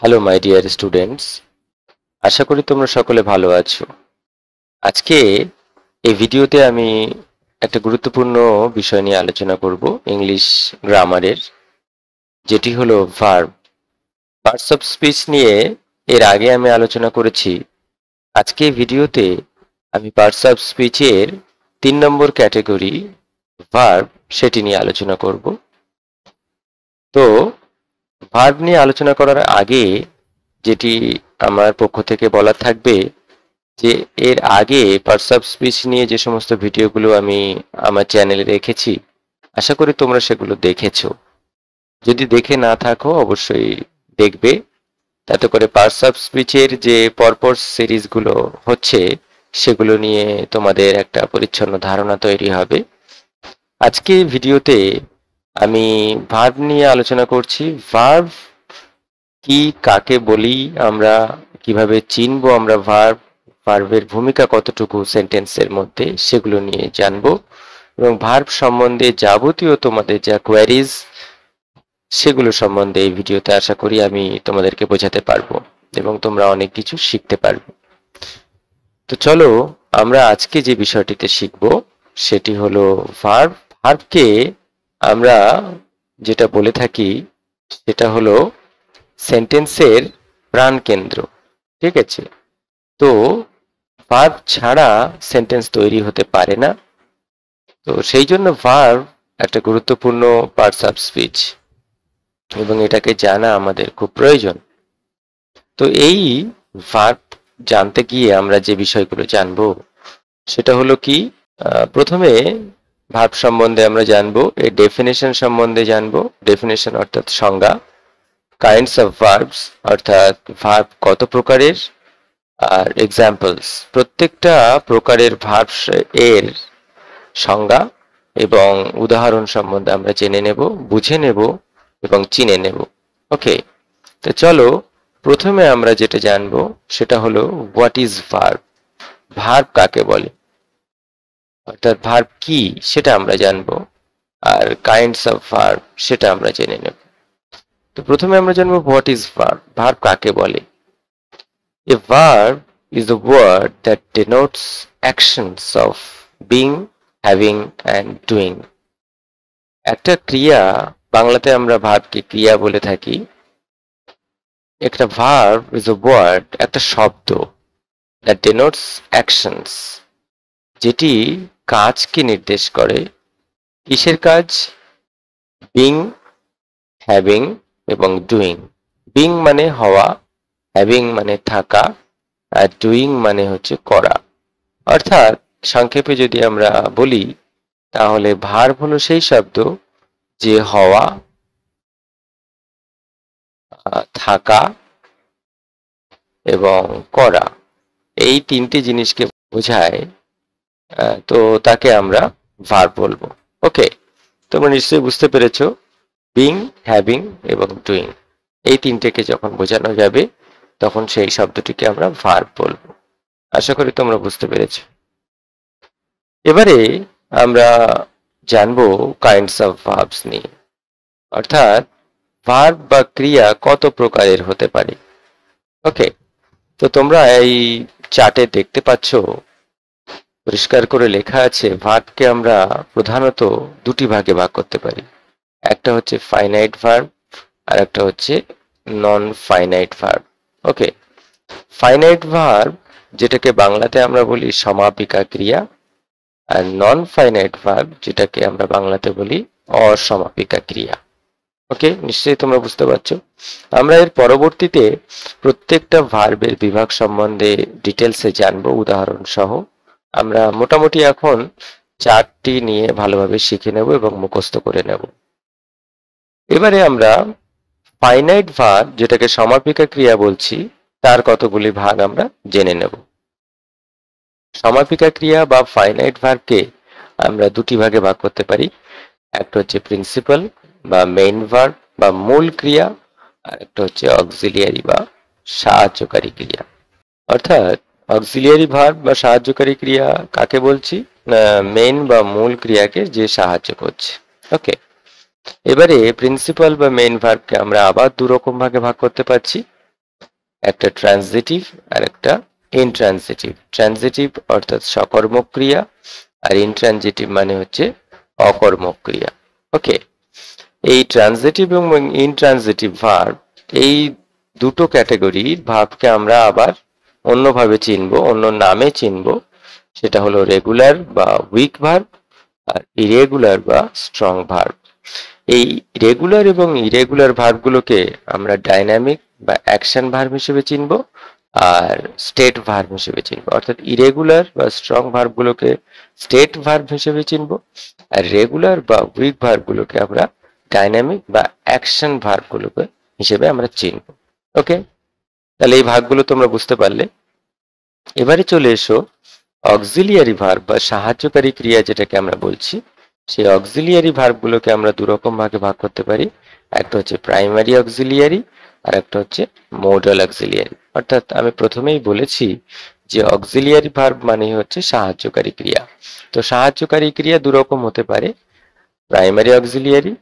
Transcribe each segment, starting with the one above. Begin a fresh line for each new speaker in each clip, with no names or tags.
Hello my dear students আশা করি তোমরা সকলে ভালো আছো আজকে এই ভিডিওতে আমি একটা গুরুত্বপূর্ণ বিষয় নিয়ে আলোচনা করব ইংলিশ গ্রামারের যেটি হলো ভার্ব পার্টস অফ স্পিচ নিয়ে এর আগে আমি আলোচনা করেছি আজকে ভিডিওতে আমি পার্টস অফ স্পিচের তিন নম্বর ক্যাটেগরি ভার্ব সেটি নিয়ে আলোচনা করব তো ভার্ব নিয়ে আলোচনা করার আগে যেটি আমার পক্ষ থেকে বলা থাকবে যে এর আগে পার্সাব স্পিচ নিয়ে যে সমস্ত ভিডিওগুলো আমি আমার চ্যানেলে রেখেছি আশা করি তোমরা সেগুলো দেখেছো যদি দেখে না থাকো অবশ্যই দেখবে তাতে করে পার্সাব স্পিচের যে পরপর সিরিজগুলো হচ্ছে সেগুলো নিয়ে তোমাদের একটা পরিচ্ছন্ন ধারণা তৈরি হবে আজকে ভিডিওতে আমি ভার্ব নিয়ে আলোচনা করছি ভার্ব কি কাকে বলি আমরা কিভাবে চিনবো আমরা ভার্ব ভার্বের ভূমিকা কতটুকু সেন্টেন্সের মধ্যে সেগুলো নিয়ে জানবো এবং ভার্ব সম্বন্ধে যাবতীয় তোমাদের যা কোয়ারিজ সেগুলো সম্বন্ধে এই ভিডিওতে আশা করি আমি তোমাদেরকে বোঝাতে পারবো এবং তোমরা অনেক কিছু শিখতে পারবে তো চলো আমরা আজকে যে বিষয়টিতে শিখব সেটি হলো ভার্ব ভার্বকে আমরা যেটা বলে থাকি সেটা হলো সেন্টেন্সের প্রাণকেন্দ্র ঠিক আছে তো ভার্ভ ছাড়া সেন্টেন্স তৈরি হতে পারে না তো সেই জন্য ভার্ভ একটা গুরুত্বপূর্ণ পার্টস অফ স্পিচ এবং এটাকে জানা আমাদের খুব প্রয়োজন তো এই ভার্ভ জানতে গিয়ে আমরা যে বিষয়গুলো জানব সেটা হলো কি প্রথমে ভার্ব সম্বন্ধে আমরা জানব এর ডেফিনেশন সম্বন্ধে জানব ডেফিনেশন অর্থাৎ সংজ্ঞা কাইন্ডস অফ ভার্বস অর্থাৎ ভার্ব কত প্রকারের আর এক্সাম্পলস প্রত্যেকটা প্রকারের ভার্ব এর সংজ্ঞা এবং উদাহরণ সম্বন্ধে আমরা জেনে নেব বুঝে নেব এবং চিনে নেব ওকে তো চলো প্রথমে আমরা যেটা জানবো সেটা হলো হোয়াট ইজ ভার্ব ভার্ব কাকে বলে অর্থাৎ ভার্ব কি সেটা আমরা জানব আর কাইন্ডস অফ ভার্ব সেটা আমরা জেনে নেব তো প্রথমে আমরা জানবো হোয়াট ইজ ভার্ব ভার্ব কাকে বলে a verb is the word that denotes actions of being having and doing একটা ক্রিয়া বাংলাতে আমরা ভার্বকে ক্রিয়া বলে থাকি একটা ভার্ব ইজ a ওয়ার্ড একটা শব্দ দ্যাট ডিনোটস অ্যাকশনস যেটি কাজকে নির্দেশ করে কিসের কাজ বিং হ্যাভিং এবং ডুইং বিং মানে হওয়া হ্যাভিং মানে থাকা আর ডুইং মানে হচ্ছে করা অর্থাৎ সংক্ষেপে যদি আমরা বলি তাহলে ভার্ব হলো সেই শব্দ যে হওয়া থাকা এবং করা এই তিনটি জিনিসকে বোঝায় তো তাকে আমরা ভার বলবো ওকে তোমরা নিশ্চয়ই বুঝতে পেরেছো বিং হ্যাভিং এবং ডুইং এই তিনটেকে যখন বোঝানো যাবে তখন সেই শব্দটিকে আমরা ভার বলবো আশা করি তোমরা বুঝতে পেরেছ এবারে আমরা জানবো কাইন্ডস অফ ভার্বস নিয়ে অর্থাৎ ভার্ব বা ক্রিয়া কত প্রকারের হতে পারে ওকে তো তোমরা এই চার্টে দেখতে পাচ্ছ পরিষ্কার করে লেখা আছে ভার্বকে আমরা প্রধানত দুটি ভাগে ভাগ করতে পারি একটা হচ্ছে ফাইনাইট ভার্ব আর একটা হচ্ছে non finite verb okay finite verb যেটাকে বাংলাতে আমরা বলি সমাপিকা ক্রিয়া আর নন ফাইনাইট ভার্ব যেটাকে আমরা বাংলাতে বলি অসমাপিকা ক্রিয়া ওকে নিশ্চয়ই তোমরা বুঝতে পারছো আমরা এর পরবর্তীতে প্রত্যেকটা ভার্বের বিভাগ সম্বন্ধে ডিটেলসে জানবো উদাহরণ সহ আমরা মোটামুটি এখন চারটি নিয়ে ভালোভাবে শিখে নেব এবং মুখস্থ করে নেব এবারে আমরা ফাইনাইট ভাগ যেটাকে সমাপিকা ক্রিয়া বলছি তার কতগুলি ভাগ আমরা জেনে নেব সমাপিকা ক্রিয়া বা ফাইনাইট ভার্বকে আমরা দুটি ভাগে ভাগ করতে পারি একটা হচ্ছে প্রিন্সিপাল বা মেইন ভার্ব বা মূল ক্রিয়া আর একটা হচ্ছে অক্সিলিয়ারি বা সাহায্যকারী ক্রিয়া অর্থাৎ অক্সিলিয়ারি ভার্ব বা সাহায্যকারী ক্রিয়া কাকে বলছি মেন বা মূল ক্রিয়াকে যে সাহায্য করছে ওকে এবারে প্রিন্সিপাল বা মেন ভার্বকে আমরা আবার দু রকম ভাগে ভাগ করতে পারছি একটা ট্রানজিটিভ আর একটা ইনট্রানজিটিভ ট্রানজিটিভ অর্থাৎ সকর্মক ক্রিয়া আর ইনট্রানজিটিভ মানে হচ্ছে অকর্মক ক্রিয়া ওকে এই ট্রানজিটিভ এবং ইনট্রানজিটিভ ভার্ব এই দুটো ক্যাটাগরির ভাবকে আমরা আবার অন্যভাবে চিনব অন্য নামে চিনব সেটা হলো রেগুলার বা উইক ভার্ব আর ইরেগুলার বা স্ট্রং ভার্ব এই রেগুলার এবং ইরেগুলার ভার্বগুলোকে আমরা ডাইনামিক বা অ্যাকশন ভার্ব হিসেবে চিনব আর স্টেট ভার্ব হিসেবে চিনব অর্থাৎ ইরেগুলার বা স্ট্রং ভার্বগুলোকে স্টেট ভার্ব হিসেবে চিনব আর রেগুলার বা উইক ভার্বগুলোকে আমরা ডাইনামিক বা অ্যাকশন ভার্বগুলোকে হিসেবে আমরা চিনব ওকে তাহলে এই ভাগগুলো তোমরা বুঝতে পারলে এবারে চলে এসো অক্সিলিয়ারি ভার্ব বা সাহায্যকারী ক্রিয়া যেটাকে আমরা বলছি সেই অক্সিলিয়ারি ভার্বগুলোকে আমরা দুরকম ভাগে ভাগ করতে পারি একটা হচ্ছে প্রাইমারি অক্সিলিয়ারি আর একটা হচ্ছে মোডাল অক্সিলিয়ারি অর্থাৎ আমি প্রথমেই বলেছি যে অক্সিলিয়ারি ভার্ব মানে হচ্ছে সাহায্যকারী ক্রিয়া তো সাহায্যকারী ক্রিয়া দুরকম হতে পারে প্রাইমারি অক্সিলিয়ারি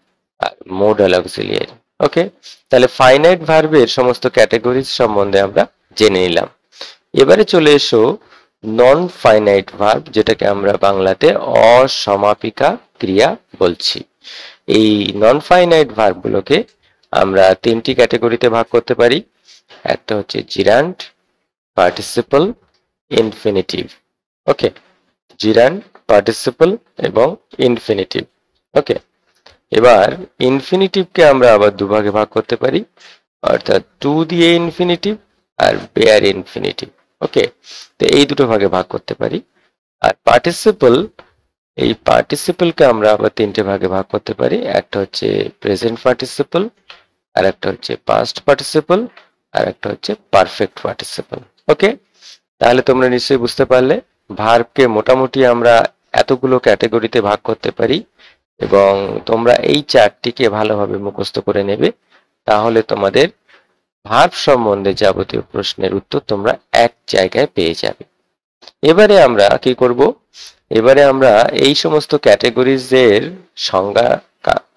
আর মোডাল অক্সিলিয়ারি ওকে তাহলে ফাইনাইট ভার্বের সমস্ত ক্যাটাগরিজ সম্বন্ধে আমরা জেনে নিলাম এবারে চলে এসো নন ফাইনাইট ভার্ব যেটাকে আমরা বাংলাতে অসমাপিকা ক্রিয়া বলছি এই নন ফাইনাইট ভার্বগুলোকে আমরা তিনটি ক্যাটাগরিতে ভাগ করতে পারি একটা হচ্ছে gerund participle infinitive okay gerund participle এবং ইনফিনিটিভ ওকে এবার ইনফিনিটিভকে আমরা আবার দুভাগে ভাগ করতে পারি অর্থাৎ টু দিয়ে ইনফিনিটিভ আর বেয়ার ইনফিনিটিভ ওকে তো এই দুটো ভাগে ভাগ করতে পারি আর পার্টিসিপল এই পার্টিসিপলকে আমরা আবার তিনটে ভাগে ভাগ করতে পারি একটা হচ্ছে প্রেজেন্ট পার্টিসিপল আর একটা হচ্ছে পাস্ট পার্টিসিপল আর একটা হচ্ছে পারফেক্ট পার্টিসিপল ওকে তাহলে তোমরা নিশ্চয়ই বুঝতে পারলে ভার্বকে মোটামুটি আমরা এতগুলো ক্যাটাগরিতে ভাগ করতে পারি এবং তোমরা এই চারটিকে ভালোভাবে মুখস্থ করে নেবে তাহলে তোমাদের ভার্ব সম্বন্ধে যাবতীয় প্রশ্নের উত্তর তোমরা এক জায়গায় পেয়ে যাবে এবারে আমরা কি করব এবারে আমরা এই সমস্ত ক্যাটেগরিজের সংজ্ঞা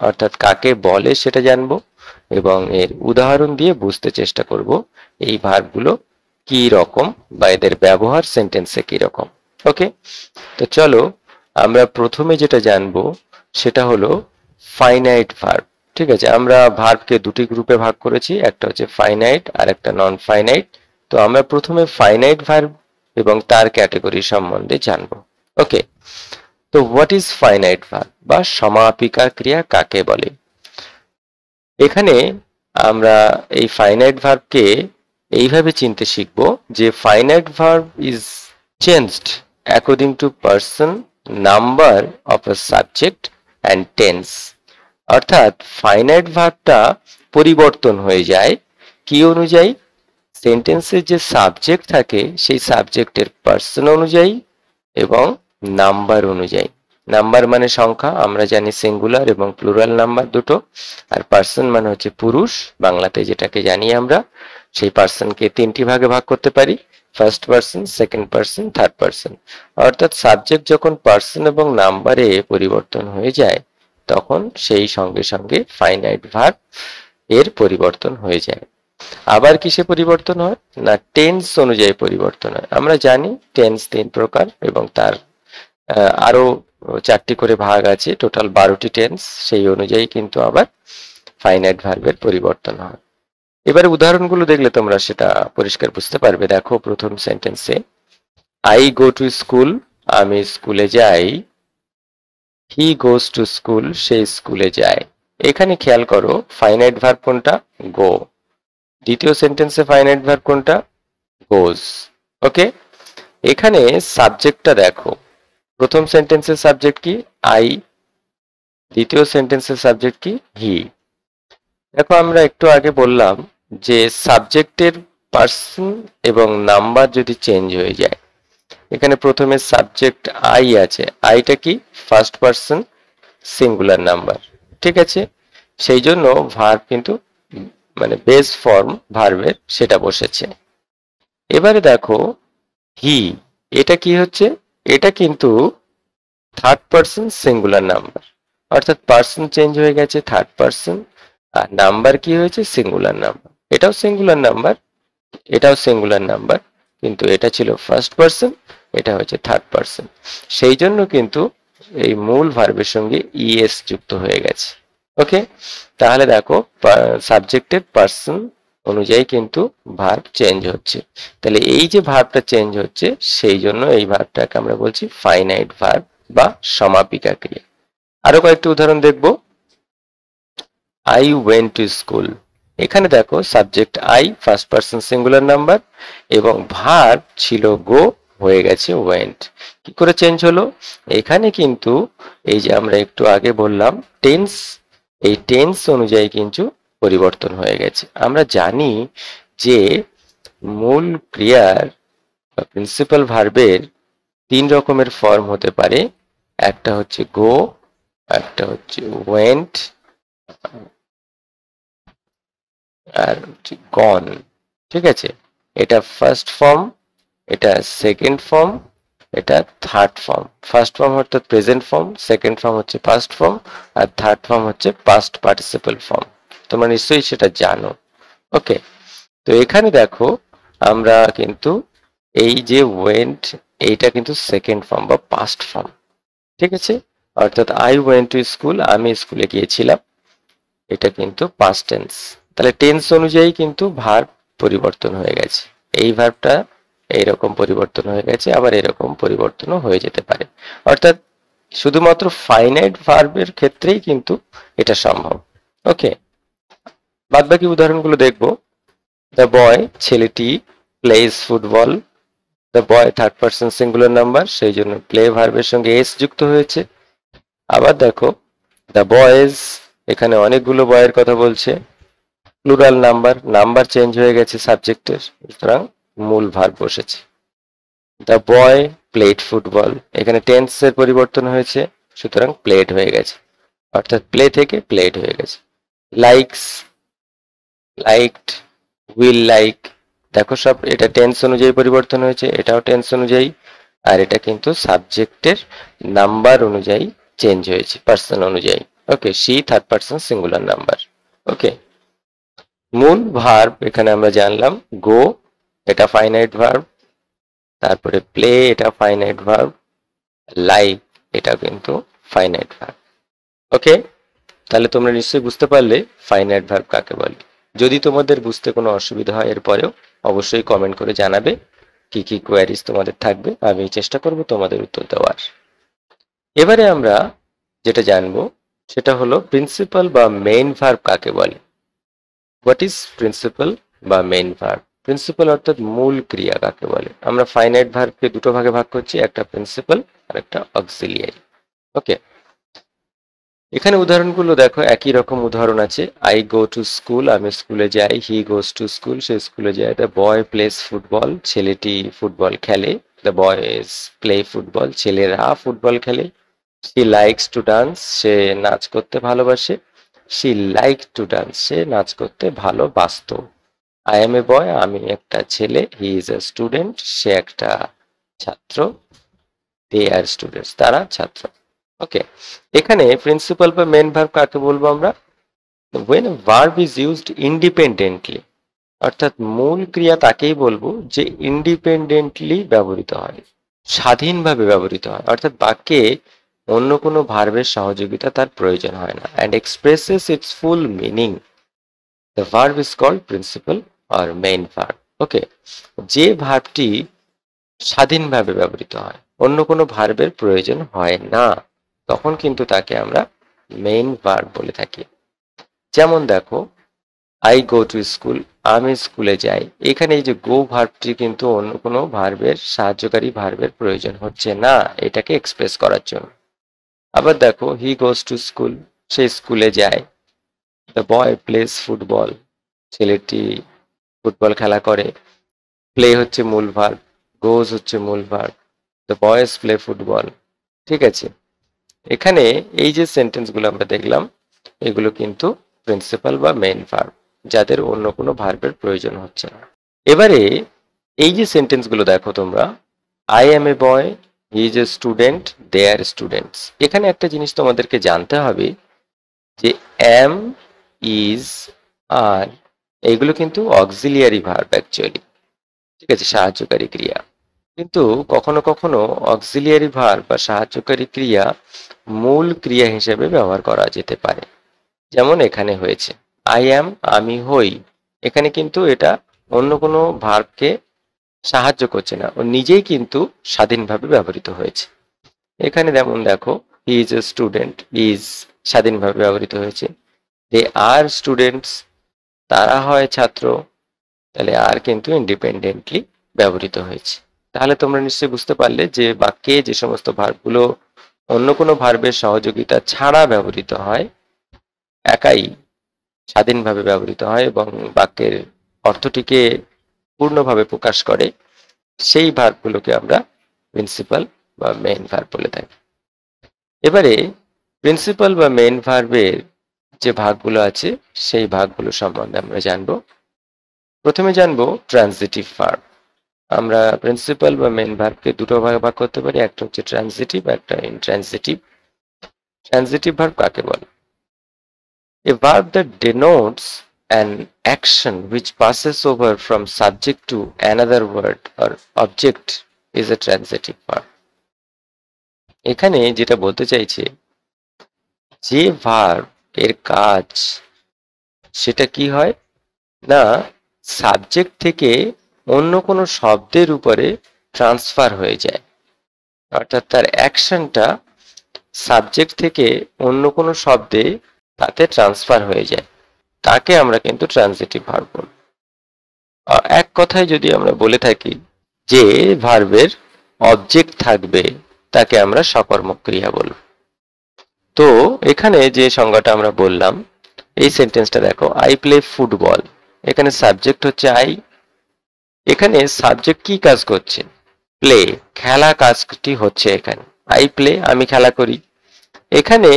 অর্থাৎ কাকে বলে সেটা জানব এবং এর উদাহরণ দিয়ে বুঝতে চেষ্টা করব এই ভার্বগুলো কি রকম বা এদের ব্যবহার সেন্টেন্সে কি রকম ওকে তো চলো আমরা প্রথমে যেটা জানবো সেটা হলো ফাইনাইট ভার্ব ঠিক আছে আমরা ভার্বকে দুটি গ্রুপে ভাগ করেছি একটা হচ্ছে ফাইনাইট আর একটা নন ফাইনাইট তো আমরা প্রথমে ফাইনাইট ভার্ব এবং তার ক্যাটাগরি সম্বন্ধে জানব ওকে তো হোয়াট ইজ ফাইনাইট ভার্ব বা সমাপিকা ক্রিয়া কাকে বলে এখানে আমরা এই ফাইনাইট ভার্বকে এইভাবে চিনতে শিখব যে finite verb is changed according to person number of a subject and tense অর্থাৎ ফাইনাইট ভার্বটা পরিবর্তন হয়ে যায় কি অনুযায়ী সেন্টেন্সের যে সাবজেক্ট থাকে সেই সাবজেক্টের পার্সন অনুযায়ী এবং নাম্বার অনুযায়ী নাম্বার মানে সংখ্যা আমরা জানি সিঙ্গুলার এবং প্লুরাল নাম্বার দুটো আর পার্সন মানে হচ্ছে পুরুষ বাংলাতে যেটাকে জানি আমরা সেই পার্সনকে তিনটি ভাগে ভাগ করতে পারি first person second person third person অর্থাৎ সাবজেক্ট যখন পার্সন এবং নাম্বারে পরিবর্তন হয়ে যায় তখন সেই সঙ্গে সঙ্গে ফাইনাইট ভার্ব এর পরিবর্তন হয়ে যায় আবার কিসে পরিবর্তন হয় না টেন্স অনুযায়ী পরিবর্তন হয় আমরা জানি টেন্স তিন প্রকার এবং তার আরো চারটি করে ভাগ আছে টোটাল বারোটি টেন্স সেই অনুযায়ী কিন্তু আবার ফাইনাইট ভার্বের পরিবর্তন হয় এবারে উদাহরণগুলো দেখলে তোমরা সেটা পরিষ্কার বুঝতে পারবে দেখো প্রথম সেন্টেন্সে আই গো টু স্কুল আমি স্কুলে যাই হি গোস টু স্কুল সে স্কুলে যায় এখানে খেয়াল করো ফাইনাইট ভার কোনটা গো দ্বিতীয় সেন্টেন্সে ফাইনাইট ভার কোনটা গোস ওকে এখানে সাবজেক্টটা দেখো প্রথম সেন্টেন্সের সাবজেক্ট কি আই দ্বিতীয় সেন্টেন্সের সাবজেক্ট কি হি দেখো আমরা একটু আগে বললাম যে সাবজেক্টের পার্সন এবং নাম্বার যদি চেঞ্জ হয়ে যায় এখানে প্রথমে সাবজেক্ট আই আছে আইটা কি ফার্স্ট পার্সন সিঙ্গুলার নাম্বার ঠিক আছে সেই জন্য ভার কিন্তু মানে বেস ফর্ম ভার্বের সেটা বসেছে এবারে দেখো হি এটা কি হচ্ছে এটা কিন্তু থার্ড পার্সন সিঙ্গুলার নাম্বার অর্থাৎ পার্সন চেঞ্জ হয়ে গেছে থার্ড পার্সন আর নাম্বার কি হয়েছে সিঙ্গুলার নাম্বার এটাও সিঙ্গুলার নাম্বার এটাও সিঙ্গুলার নাম্বার কিন্তু এটা ছিল ফার্স্ট পার্সন এটা হচ্ছে থার্ড পার্সন সেই জন্য কিন্তু এই মূল ভার্বের সঙ্গে ইএস যুক্ত হয়ে গেছে ওকে তাহলে দেখো সাবজেক্টের পার্সন অনুযায়ী কিন্তু ভার্ব চেঞ্জ হচ্ছে তাহলে এই যে ভার্বটা চেঞ্জ হচ্ছে সেই জন্য এই ভার্বটাকে আমরা বলছি ফাইনাইট ভার্ব বা সমাপিকা ক্রিয়া আরো কয়েকটি উদাহরণ দেখব আই ওয়েন্ট টু স্কুল এখানে দেখো subject I first person singular number এবং ভার ছিল গো হয়ে গেছে ওয়েন্ট কি করে চেঞ্জ হলো এখানে কিন্তু এই যে আমরা একটু আগে বললাম টেন্স এই টেন্স অনুযায়ী কিন্তু পরিবর্তন হয়ে গেছে আমরা জানি যে মূল ক্রিয়ার বা প্রিন্সিপাল ভার্বের তিন রকমের ফর্ম হতে পারে একটা হচ্ছে গো একটা হচ্ছে ওয়েন্ট আর গন ঠিক আছে এটা ফার্স্ট ফর্ম এটা সেকেন্ড ফর্ম এটা থার্ড ফর্ম ফার্স্ট ফর্ম অর্থাৎ প্রেজেন্ট ফর্ম সেকেন্ড ফর্ম হচ্ছে পাস্ট ফর্ম আর থার্ড ফর্ম হচ্ছে পাস্ট পার্টিসিপল ফর্ম তোমরা নিশ্চয়ই সেটা জানো ওকে তো এখানে দেখো আমরা কিন্তু এই যে ওয়েন্ট এইটা কিন্তু সেকেন্ড ফর্ম বা পাস্ট ফর্ম ঠিক আছে অর্থাৎ আই ওয়েন্ট টু স্কুল আমি স্কুলে গিয়েছিলাম এটা কিন্তু পাস্ট টেন্স তাহলে টেন্স অনুযায়ী কিন্তু ভার্ব পরিবর্তন হয়ে গেছে এই ভার্বটা এইরকম পরিবর্তন হয়ে গেছে আবার এরকম পরিবর্তনও হয়ে যেতে পারে অর্থাৎ শুধুমাত্র ফাইনাইট ভার্বের ক্ষেত্রেই কিন্তু এটা সম্ভব ওকে বাদ বাকি উদাহরণগুলো দেখব দ্য বয় ছেলেটি plays football the boy third person singular number সেই জন্য প্লে ভার্বের সঙ্গে এস যুক্ত হয়েছে আবার দেখো দ্য বয়েজ এখানে অনেকগুলো বয়ের কথা বলছে প্লুরাল নাম্বার নাম্বার চেঞ্জ হয়ে গেছে সাবজেক্টের সুতরাং মূল ভার বসেছে দ্য বয় প্লেড ফুটবল এখানে টেন্সের পরিবর্তন হয়েছে সুতরাং প্লেড হয়ে গেছে অর্থাৎ প্লে থেকে প্লেড হয়ে গেছে লাইকস লাইকড উইল লাইক দেখো সব এটা টেন্স অনুযায়ী পরিবর্তন হয়েছে এটাও টেন্স অনুযায়ী আর এটা কিন্তু সাবজেক্টের নাম্বার অনুযায়ী চেঞ্জ হয়েছে পার্সন অনুযায়ী okay she third person singular number okay মূল ভার্ব এখানে আমরা জানলাম গো এটা ফাইনাইট ভার্ব তারপরে প্লে এটা ফাইনাইট ভার্ব লাইক এটা কিন্তু ফাইনাইট ভার্ব ওকে তাহলে তোমরা নিশ্চয়ই বুঝতে পারলে ফাইনাইট ভার্ব কাকে বলে যদি তোমাদের বুঝতে কোনো অসুবিধা হয় এরপরেও অবশ্যই কমেন্ট করে জানাবে কি কি কোয়ারিজ তোমাদের থাকবে আমি চেষ্টা করব তোমাদের উত্তর দেওয়ার এবারে আমরা যেটা জানবো সেটা হলো প্রিন্সিপাল বা মেইন ভার্ব কাকে বলে হোয়াট ইজ প্রিন্সিপাল বা মেইন ভার্ভ প্রিন্সিপাল অর্থাৎ মূল ক্রিয়া কাকে বলে আমরা ফাইনাইট ভার্বকে দুটো ভাগে ভাগ করছি একটা প্রিন্সিপাল আর একটা অক্সিলিয়ারি ওকে এখানে উদাহরণগুলো দেখো একই রকম উদাহরণ আছে আই গো টু স্কুল আমি স্কুলে যাই হি গোস টু স্কুল সে স্কুলে যায় দ্য বয় প্লেস ফুটবল ছেলেটি ফুটবল খেলে দ্য বয় প্লে ফুটবল ছেলেরা ফুটবল খেলে হি লাইকস টু ডান্স সে নাচ করতে ভালোবাসে সি লাইক টু ডান্স সে নাচ করতে ভালোবাসত আই এম এ বয় আমি একটা ছেলে হি ইজ এ স্টুডেন্ট সে একটা ছাত্র দে আর স্টুডেন্টস তারা ছাত্র ওকে এখানে প্রিন্সিপাল বা মেন ভার্ব কাকে বলবো আমরা when verb is used independently অর্থাৎ মূল ক্রিয়া তাকেই বলবো যে ইন্ডিপেন্ডেন্টলি ব্যবহৃত হয় স্বাধীনভাবে ব্যবহৃত হয় অর্থাৎ বাক্যে অন্য কোনো ভার্বের সহযোগিতা তার প্রয়োজন হয় না and expresses its full meaning the verb is called principal আর মেইন ভার্ব ওকে যে ভার্বটি স্বাধীনভাবে ব্যবহৃত হয় অন্য কোনো ভার্বের প্রয়োজন হয় না তখন কিন্তু তাকে আমরা মেইন ভার্ব বলে থাকি যেমন দেখো আই গো টু স্কুল আমি স্কুলে যাই এখানে এই যে গো ভার্বটি কিন্তু অন্য কোনো ভার্বের সাহায্যকারী ভার্বের প্রয়োজন হচ্ছে না এটাকে এক্সপ্রেস করার জন্য আবার দেখো হি গোজ টু স্কুল সে স্কুলে যায় দ্য বয় প্লেস ফুটবল ছেলেটি ফুটবল খেলা করে প্লে হচ্ছে মূল ভার্ব গোজ হচ্ছে মূল verb the boys play football ঠিক আছে এখানে এই যে সেন্টেন্সগুলো আমরা দেখলাম এগুলো কিন্তু প্রিন্সিপাল বা মেইন ভার্ব যাদের অন্য কোনো ভার্বের প্রয়োজন হচ্ছে না এবারে এই যে সেন্টেন্সগুলো দেখো তোমরা I am a boy he's a student they're students এখানে একটা জিনিস তোমাদেরকে জানতে হবে যে অ্যাম ইজ আর এগুলো কিন্তু অক্সিলিয়ারি ভার্ব অ্যাকচুয়ালি ঠিক আছে সাহায্যকারী ক্রিয়া কিন্তু কখনো কখনো অক্সিলিয়ারি ভার্ব বা সাহায্যকারী ক্রিয়া মূল ক্রিয়া হিসেবে ব্যবহার করা যেতে পারে যেমন এখানে হয়েছে আই অ্যাম আমি হই এখানে কিন্তু এটা অন্য কোনো ভার্বকে সাহায্য করছে না ও নিজেই কিন্তু স্বাধীনভাবে ব্যবহৃত হয়েছে এখানে যেমন দেখো he is a student is স্বাধীনভাবে ব্যবহৃত হয়েছে দে আর স্টুডেন্টস তারা হয় ছাত্র তাহলে আর কিন্তু ইন্ডিপেন্ডেন্টলি ব্যবহৃত হয়েছে তাহলে তোমরা নিশ্চয়ই বুঝতে পারলে যে বাক্যে যে সমস্ত ভার্বগুলো অন্য কোনো ভার্বের সহযোগিতা ছাড়া ব্যবহৃত হয় একাই স্বাধীনভাবে ব্যবহৃত হয় এবং বাক্যের অর্থটিকে পূর্ণভাবে প্রকাশ করে সেই ভার্বগুলোকে আমরা প্রিন্সিপাল বা মেইন ভার্ব বলে থাকি এবারে প্রিন্সিপাল বা মেইন ভার্বের যে ভাগগুলো আছে সেই ভাগগুলো সম্বন্ধে আমরা জানব প্রথমে জানব ট্রানজিটিভ ভার্ব আমরা প্রিন্সিপাল বা মেইন ভার্বকে দুটো ভাগে ভাগ করতে পারি একটা হচ্ছে ট্রানজিটিভ একটা ইনট্রানজিটিভ ট্রানজিটিভ ভার্ব কাকে বলে a verb that denotes an action which passes over from subject to another word or object is a transitive verb এখানে যেটা বলতে চাইছে যে ভার্ব এর কাজ সেটা কি হয় না সাবজেক্ট থেকে অন্য কোনো শব্দের উপরে ট্রান্সফার হয়ে যায় অর্থাৎ তার অ্যাকশনটা সাবজেক্ট থেকে অন্য কোনো শব্দে তাতে ট্রান্সফার হয়ে যায় তাকে আমরা কিন্তু ট্রানজিটিভ ভার্ব বল এক কথায় যদি আমরা বলে থাকি যে ভার্বের অবজেক্ট থাকবে তাকে আমরা সকর্মক ক্রিয়া বলব তো এখানে যে সংজ্ঞাটা আমরা বললাম এই সেন্টেন্সটা দেখো আই প্লে ফুটবল এখানে সাবজেক্ট হচ্ছে আই এখানে সাবজেক্ট কি কাজ করছে প্লে খেলা কাজটি হচ্ছে এখানে আই প্লে আমি খেলা করি এখানে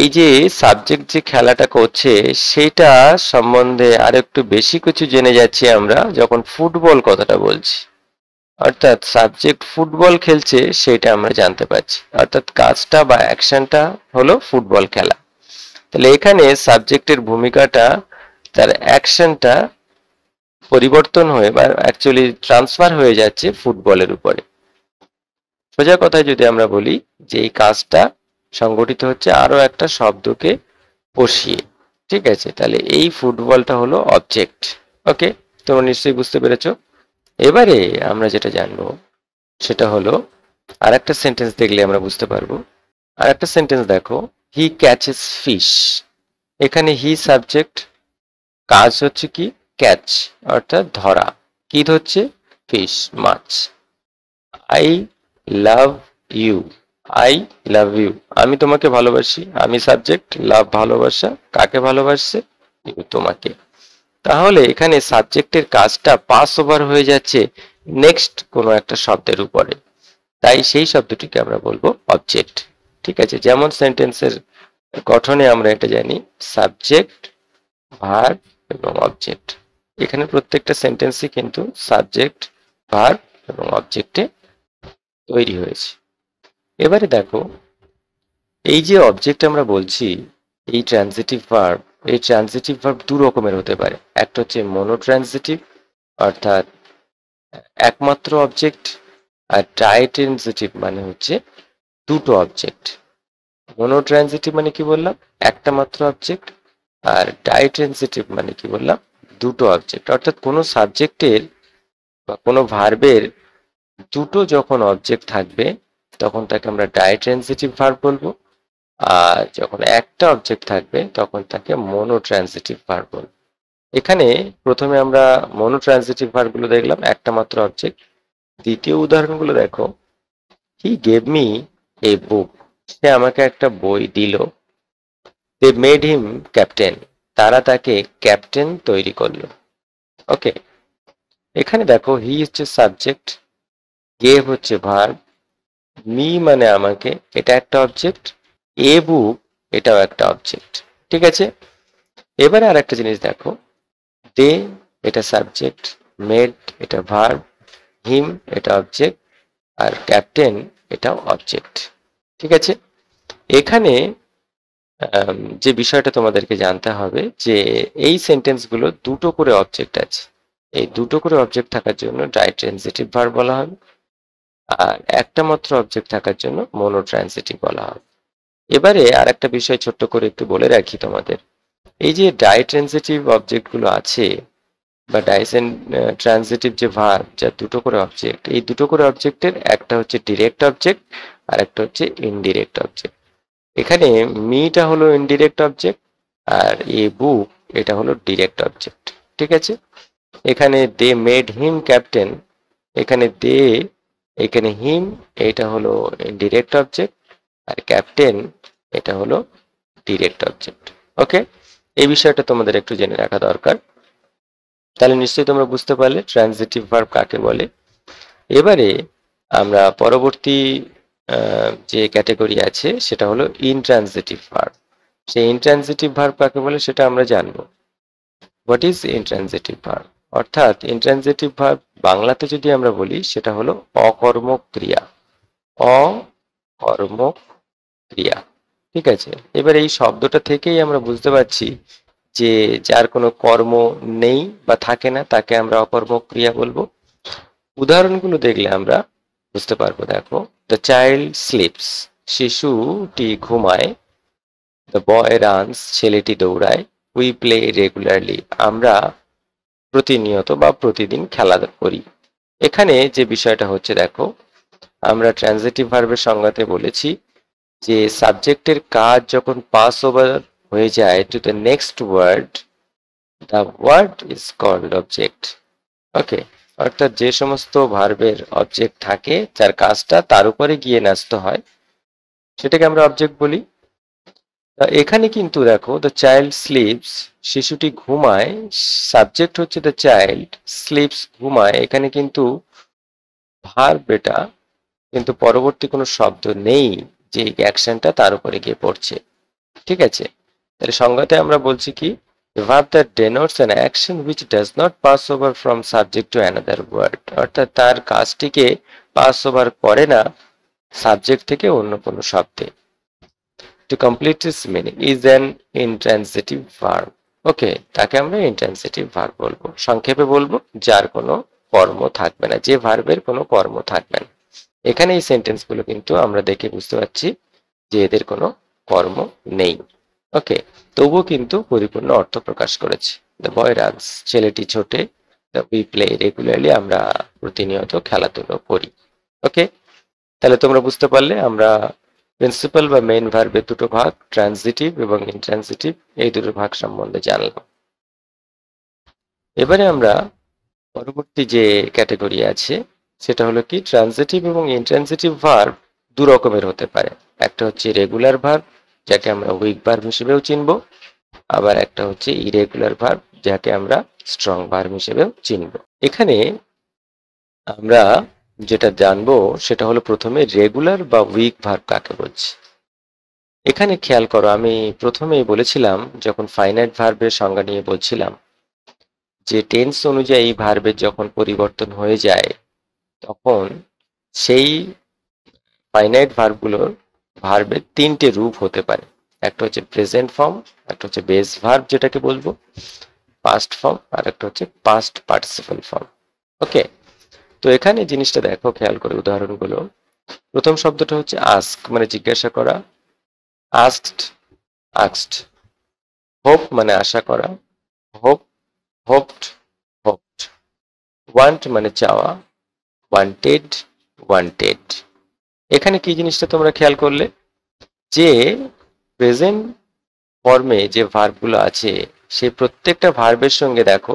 এই যে সাবজেক্ট যে খেলাটা করছে সেটা সম্বন্ধে আর একটু বেশি কিছু জেনে যাচ্ছি আমরা যখন ফুটবল কথাটা বলছি অর্থাৎ সাবজেক্ট ফুটবল খেলছে সেটা আমরা জানতে পারছি অর্থাৎ কাজটা বা অ্যাকশনটা হলো ফুটবল খেলা তাহলে এখানে সাবজেক্টের ভূমিকাটা তার অ্যাকশনটা পরিবর্তন হয়ে বা অ্যাকচুয়ালি ট্রান্সফার হয়ে যাচ্ছে ফুটবলের উপরে সোজা কথায় যদি আমরা বলি যে এই কাজটা সংগঠিত হচ্ছে আরও একটা শব্দকে বসিয়ে ঠিক আছে তাহলে এই ফুটবলটা হলো অবজেক্ট ওকে তোমরা নিশ্চয়ই বুঝতে পেরেছ এবারে আমরা যেটা জানবো সেটা হলো আর একটা সেন্টেন্স দেখলে আমরা বুঝতে পারবো আর একটা সেন্টেন্স দেখো হি ক্যাচেস ফিশ এখানে হি সাবজেক্ট কাজ হচ্ছে কি ক্যাচ অর্থাৎ ধরা কি ধরছে ফিশ মাছ I love you I love you আমি তোমাকে ভালোবাসি আমি সাবজেক্ট লাভ ভালোবাসা কাকে ভালোবাসছে ইউ তোমাকে তাহলে এখানে সাবজেক্টের কাজটা পাস ওভার হয়ে যাচ্ছে নেক্সট কোনো একটা শব্দের উপরে তাই সেই শব্দটিকে আমরা বলবো অবজেক্ট ঠিক আছে যেমন সেন্টেন্সের গঠনে আমরা এটা জানি সাবজেক্ট ভার এবং অবজেক্ট এখানে প্রত্যেকটা সেন্টেন্সই কিন্তু সাবজেক্ট ভার এবং অবজেক্টে তৈরি হয়েছে এবারে দেখো এই যে অবজেক্ট আমরা বলছি এই ট্রানজিটিভ ভার্ব এই ট্রানজিটিভ ভার্ব দু রকমের হতে পারে একটা হচ্ছে মনোট্রানজিটিভ অর্থাৎ একমাত্র অবজেক্ট আর ট্রাইট্রানজিটিভ মানে হচ্ছে দুটো অবজেক্ট মনোট্রানজিটিভ মানে কি বললাম একটা মাত্র অবজেক্ট আর ডাইট্রানজিটিভ মানে কি বললাম দুটো অবজেক্ট অর্থাৎ কোনো সাবজেক্টের বা কোনো ভার্বের দুটো যখন অবজেক্ট থাকবে তখন তাকে আমরা ডাই ট্রানজিটিভ ভার্ব বলবো আর যখন একটা অবজেক্ট থাকবে তখন তাকে মনো ট্রানজিটিভ ভার্ব বলবো এখানে প্রথমে আমরা মনো ট্রানজিটিভ ভার্বগুলো দেখলাম একটা মাত্র অবজেক্ট দ্বিতীয় উদাহরণগুলো দেখো হি গেভ মি এ বুক সে আমাকে একটা বই দিল দে মেড হিম ক্যাপ্টেন তারা তাকে ক্যাপ্টেন তৈরি করলো ওকে এখানে দেখো হি হচ্ছে সাবজেক্ট গেভ হচ্ছে ভার্ব মি মানে আমাকে এটা একটা অবজেক্ট এ বুক এটাও একটা অবজেক্ট ঠিক আছে এবারে আর একটা জিনিস দেখো দে এটা সাবজেক্ট মেড এটা ভার্ব হিম এটা অবজেক্ট আর ক্যাপ্টেন এটাও অবজেক্ট ঠিক আছে এখানে যে বিষয়টা তোমাদেরকে জানতে হবে যে এই সেন্টেন্সগুলো দুটো করে অবজেক্ট আছে এই দুটো করে অবজেক্ট থাকার জন্য ট্রাই ট্রেনজেটিভ ভার বলা হবে আর একটা মাত্র অবজেক্ট থাকার জন্য মনো ট্রানজিটিভ বলা হয় এবারে আর একটা বিষয় ছোট্ট করে একটু বলে রাখি তোমাদের এই যে ডাই ট্রানজিটিভ অবজেক্টগুলো আছে বা ডাইসেন ট্রানজিটিভ যে ভার্ব যা দুটো করে অবজেক্ট এই দুটো করে অবজেক্টের একটা হচ্ছে ডিরেক্ট অবজেক্ট আর একটা হচ্ছে ইনডিরেক্ট অবজেক্ট এখানে মিটা হলো ইনডিরেক্ট অবজেক্ট আর এ বুক এটা হলো ডিরেক্ট অবজেক্ট ঠিক আছে এখানে দে মেড হিম ক্যাপ্টেন এখানে দে এখানে হিম এটা হলো ডিরেক্ট অবজেক্ট আর ক্যাপ্টেন এটা হলো ডিরেক্ট অবজেক্ট ওকে এই বিষয়টা তোমাদের একটু জেনে রাখা দরকার তাহলে নিশ্চয়ই তোমরা বুঝতে পারলে ট্রানজিটিভ ভার্ব কাকে বলে এবারে আমরা পরবর্তী যে ক্যাটেগরি আছে সেটা হলো ইনট্রানজিটিভ ভার্ব সেই ইনট্রানজিটিভ ভার্ব কাকে বলে সেটা আমরা জানব হোয়াট ইজ ইনট্রানজিটিভ ভার্ব অর্থাৎ ইন্ট্রানজেটিভ ভার্ব বাংলাতে যদি আমরা বলি সেটা হলো অকর্মক ক্রিয়া কর্মক ক্রিয়া ঠিক আছে এবার এই শব্দটা থেকেই আমরা বুঝতে পারছি যে যার কোনো কর্ম নেই বা থাকে না তাকে আমরা অকর্মক ক্রিয়া বলবো উদাহরণগুলো দেখলে আমরা বুঝতে পারবো দেখো দ্য চাইল্ড স্লিপস শিশুটি ঘুমায় দ্য বয় রানস ছেলেটি দৌড়ায় উই প্লে রেগুলারলি আমরা প্রতিনিয়ত বা প্রতিদিন খেলা করি এখানে যে বিষয়টা হচ্ছে দেখো আমরা ট্রানজেটিভ ভার্বের সংজ্ঞাতে বলেছি যে সাবজেক্টের কাজ যখন পাস ওভার হয়ে যায় to the next word the word is called object okay অর্থাৎ যে সমস্ত ভার্বের অবজেক্ট থাকে যার কাজটা তার উপরে গিয়ে ন্যস্ত হয় সেটাকে আমরা অবজেক্ট বলি এখানে কিন্তু দেখো দ্য চাইল্ড স্লিপস শিশুটি ঘুমায় সাবজেক্ট হচ্ছে দ্য চাইল্ড স্লিপস ঘুমায় এখানে কিন্তু ভার বেটা কিন্তু পরবর্তী কোনো শব্দ নেই যে অ্যাকশনটা তার উপরে গিয়ে পড়ছে ঠিক আছে তাহলে সংজ্ঞাতে আমরা বলছি কি verb that denotes an action which does not pass over from subject to another word অর্থাৎ তার কাজটিকে পাস ওভার করে না সাবজেক্ট থেকে অন্য কোনো শব্দে to complete its meaning is an intransitive verb ওকে তাকে আমরা ইন্টেন্সিটিভ ভার্ব বলবো সংক্ষেপে বলবো যার কোনো কর্ম থাকবে না যে ভার্বের কোনো কর্ম থাকবে না এখানে এই সেন্টেন্সগুলো কিন্তু আমরা দেখে বুঝতে পারছি যে এদের কোনো কর্ম নেই ওকে তবুও কিন্তু পরিপূর্ণ অর্থ প্রকাশ করেছে দ্য বয় রানস ছেলেটি ছোটে দ্য উই প্লে রেগুলারলি আমরা প্রতিনিয়ত খেলাধুলো করি ওকে তাহলে তোমরা বুঝতে পারলে আমরা প্রিন্সিপাল বা মেইন ভার্বের দুটো ভাগ ট্রানজিটিভ এবং ইনট্রানজিটিভ এই দুটো ভাগ সম্বন্ধে জানলাম এবারে আমরা পরবর্তী যে ক্যাটাগরি আছে সেটা হলো কি ট্রানজিটিভ এবং ইনট্রানজিটিভ ভার্ব দু রকমের হতে পারে একটা হচ্ছে রেগুলার ভার্ব যাকে আমরা উইক ভার্ব হিসেবেও চিনব আবার একটা হচ্ছে ইরেগুলার ভার্ব যাকে আমরা স্ট্রং ভার্ব হিসেবেও চিনব এখানে আমরা যেটা জানবো সেটা হলো প্রথমে রেগুলার বা উইক ভার্ব কাকে বলছি এখানে খেয়াল করো আমি প্রথমেই বলেছিলাম যখন ফাইনাইট ভার্বের সংজ্ঞা নিয়ে বলছিলাম যে টেন্স অনুযায়ী ভার্বের যখন পরিবর্তন হয়ে যায় তখন সেই ফাইনাইট ভার্বগুলোর ভার্বের তিনটে রূপ হতে পারে একটা হচ্ছে প্রেজেন্ট ফর্ম একটা হচ্ছে বেস ভার্ব যেটাকে বলবো পাস্ট ফর্ম আর একটা হচ্ছে পাস্ট পার্টিসিপাল ফর্ম ওকে তো এখানে জিনিসটা দেখো খেয়াল করে উদাহরণগুলো প্রথম শব্দটা হচ্ছে আস্ক মানে জিজ্ঞাসা করা আস্কড আস্কড হোপ মানে আশা করা হোপ হোপড হোপড ওয়ান্ট মানে চাওয়া ওয়ান্টেড ওয়ান্টেড এখানে কি জিনিসটা তোমরা খেয়াল করলে যে প্রেজেন্ট ফর্মে যে ভার্ভগুলো আছে সেই প্রত্যেকটা ভার্বের সঙ্গে দেখো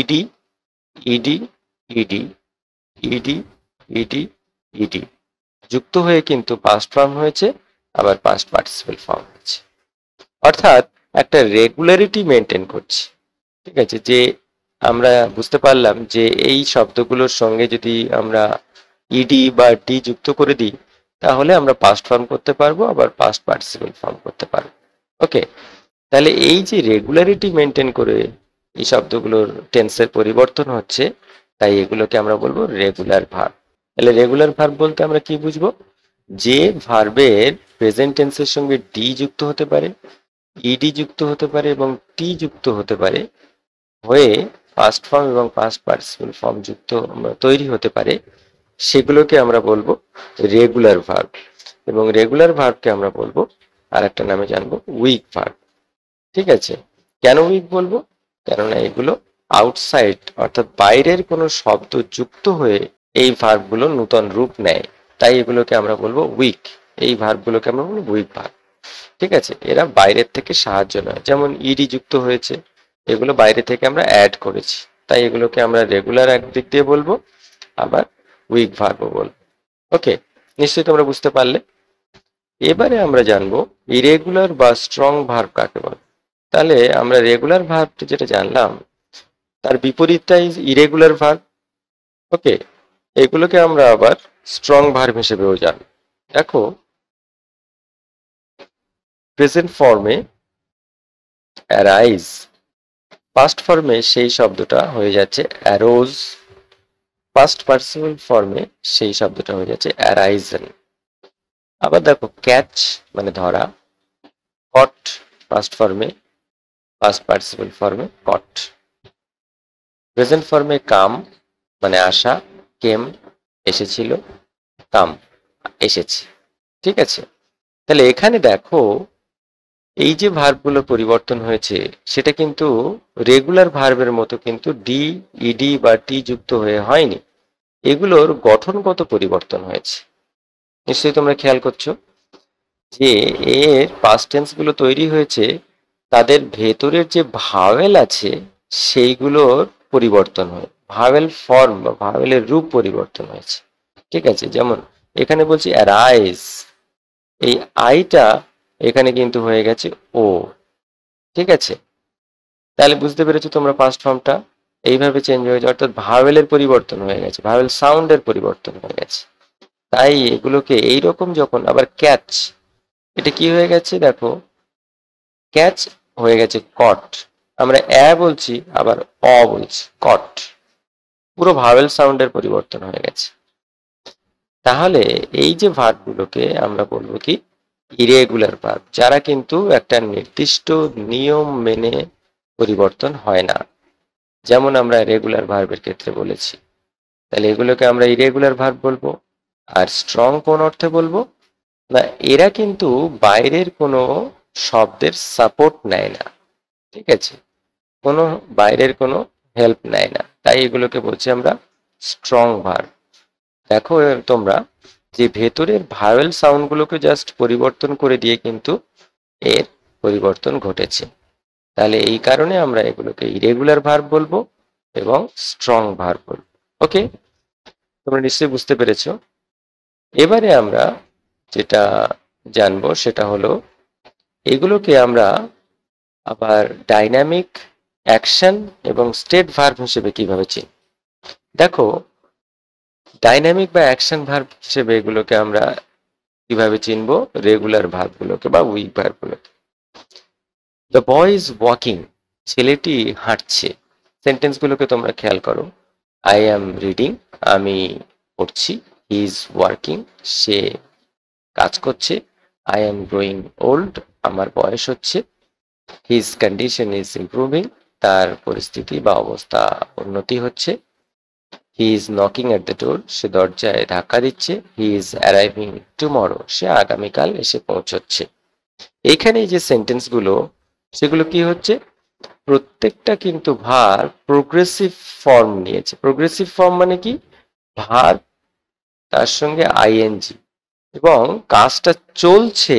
ED ED ED ED ED ED যুক্ত হয়ে কিন্তু পাস্ট ফর্ম হয়েছে আবার পাস্ট পার্টিসিপেল ফর্ম হয়েছে অর্থাৎ একটা রেগুলারিটি মেনটেন করছি ঠিক আছে যে আমরা বুঝতে পারলাম যে এই শব্দগুলোর সঙ্গে যদি আমরা ইডি e বা ডি যুক্ত করে দিই তাহলে আমরা পাস্ট ফর্ম করতে পারবো আবার পাস্ট পার্টিসিপেল ফর্ম করতে পারবো ওকে তাহলে এই যে রেগুলারিটি মেনটেন করে এই শব্দগুলোর টেন্সের পরিবর্তন হচ্ছে তাই এগুলোকে আমরা বলবো রেগুলার ভার্ব তাহলে রেগুলার ভার্ব বলতে আমরা কি বুঝবো যে ভার্বের প্রেজেন্ট টেন্সের সঙ্গে ডি যুক্ত হতে পারে ইডি যুক্ত হতে পারে এবং টি যুক্ত হতে পারে হয়ে ফার্স্ট ফর্ম এবং ফার্স্ট পার্সিপাল ফর্ম যুক্ত তৈরি হতে পারে সেগুলোকে আমরা বলবো রেগুলার ভার্ব এবং রেগুলার ভার্বকে আমরা বলবো আর একটা নামে জানবো উইক ভার্ব ঠিক আছে কেন উইক বলবো কেননা এগুলো আউটসাইড অর্থাৎ বাইরের কোনো শব্দ যুক্ত হয়ে এই ভার্বগুলো নূতন রূপ নেয় তাই এগুলোকে আমরা বলবো উইক এই ভার্বগুলোকে আমরা বলবো উইক ভার্ব ঠিক আছে এরা বাইরের থেকে সাহায্য নয় যেমন ইডি যুক্ত হয়েছে এগুলো বাইরে থেকে আমরা অ্যাড করেছি তাই এগুলোকে আমরা রেগুলার একদিক দিয়ে বলবো আবার উইক ভার্বও বলবো ওকে নিশ্চয়ই তোমরা বুঝতে পারলে এবারে আমরা জানবো ইরেগুলার বা স্ট্রং ভার্ব কাকে বলে তাহলে আমরা রেগুলার ভার্বটি যেটা জানলাম তার বিপরীতটা ইজ ইরেগুলার ভার ওকে এগুলোকে আমরা আবার স্ট্রং ভার্ভ হিসেবেও জানি দেখো প্রেজেন্ট ফর্মে অ্যারাইজ পাস্ট ফর্মে সেই শব্দটা হয়ে যাচ্ছে অ্যারোজ পাস্ট পার্সোনাল ফর্মে সেই শব্দটা হয়ে যাচ্ছে অ্যারাইজেন আবার দেখো ক্যাচ মানে ধরা কট পাস্ট ফর্মে পাস্ট পার্সিবল ফর্মে কট প্রেজেন্ট ফর্মে কাম মানে আসা কেম এসেছিল কাম এসেছে ঠিক আছে তাহলে এখানে দেখো এই যে ভার্বগুলো পরিবর্তন হয়েছে সেটা কিন্তু রেগুলার ভার্বের মতো কিন্তু ডি ইডি বা টি যুক্ত হয়ে হয়নি এগুলোর গঠনগত পরিবর্তন হয়েছে নিশ্চয়ই তোমরা খেয়াল করছো যে এর পাস্ট টেন্সগুলো তৈরি হয়েছে তাদের ভেতরের যে ভাওয়েল আছে সেইগুলোর পরিবর্তন হয় ভাবেল ফর্ম বা ভাবেলের রূপ পরিবর্তন হয়েছে ঠিক আছে যেমন এখানে বলছি অ্যারাইজ এই আইটা এখানে কিন্তু হয়ে গেছে ও ঠিক আছে তাহলে বুঝতে পেরেছো তোমরা পাস্ট ফর্মটা এইভাবে চেঞ্জ হয়ে যায় অর্থাৎ ভাবেলের পরিবর্তন হয়ে গেছে ভাবেল সাউন্ডের পরিবর্তন হয়ে গেছে তাই এগুলোকে এই রকম যখন আবার ক্যাচ এটা কি হয়ে গেছে দেখো ক্যাচ হয়ে গেছে কট আমরা অ্যা বলছি আবার অ বলছি কট পুরো ভাওয়েল সাউন্ডের পরিবর্তন হয়ে গেছে তাহলে এই যে ভার্বগুলোকে আমরা বলবো কি ইরেগুলার ভার্ব যারা কিন্তু একটা নির্দিষ্ট নিয়ম মেনে পরিবর্তন হয় না যেমন আমরা রেগুলার ভার্বের ক্ষেত্রে বলেছি তাহলে এগুলোকে আমরা ইরেগুলার ভার্ব বলবো আর স্ট্রং কোন অর্থে বলবো না এরা কিন্তু বাইরের কোনো শব্দের সাপোর্ট নেয় না ঠিক আছে কোনো বাইরের কোনো হেল্প নেয় না তাই এগুলোকে বলছি আমরা স্ট্রং ভার দেখো তোমরা যে ভেতরের ভাওয়েল সাউন্ডগুলোকে জাস্ট পরিবর্তন করে দিয়ে কিন্তু এর পরিবর্তন ঘটেছে তাহলে এই কারণে আমরা এগুলোকে ইরেগুলার ভার বলবো এবং স্ট্রং ভার বলবো ওকে তোমরা নিশ্চয়ই বুঝতে পেরেছ এবারে আমরা যেটা জানবো সেটা হলো এগুলোকে আমরা আবার ডাইনামিক অ্যাকশন এবং স্টেট ভার্ভ হিসেবে কিভাবে চিনি দেখো ডাইনামিক বা অ্যাকশন ভার্ভ হিসেবে এগুলোকে আমরা কিভাবে চিনব রেগুলার ভার্ভগুলোকে বা উইক ভার্ভগুলোকে দ্য বয় ইজ ওয়াকিং ছেলেটি হাঁটছে সেন্টেন্সগুলোকে তোমরা খেয়াল করো আই অ্যাম রিডিং আমি পড়ছি হি ইজ ওয়ার্কিং সে কাজ করছে আই অ্যাম গ্রোয়িং ওল্ড আমার বয়স হচ্ছে হিজ কন্ডিশন ইজ ইম্প্রুভিং তার পরিস্থিতি বা অবস্থা উন্নতি হচ্ছে he is knocking at the door সে দরজায় ধাক্কা দিচ্ছে হি ইজ অ্যারাইভিং টুমরো সে আগামীকাল এসে পৌঁছচ্ছে এখানে যে সেন্টেন্সগুলো সেগুলো কি হচ্ছে প্রত্যেকটা কিন্তু ভার প্রোগ্রেসিভ ফর্ম নিয়েছে প্রোগ্রেসিভ ফর্ম মানে কি ভার তার সঙ্গে আইএনজি এবং কাজটা চলছে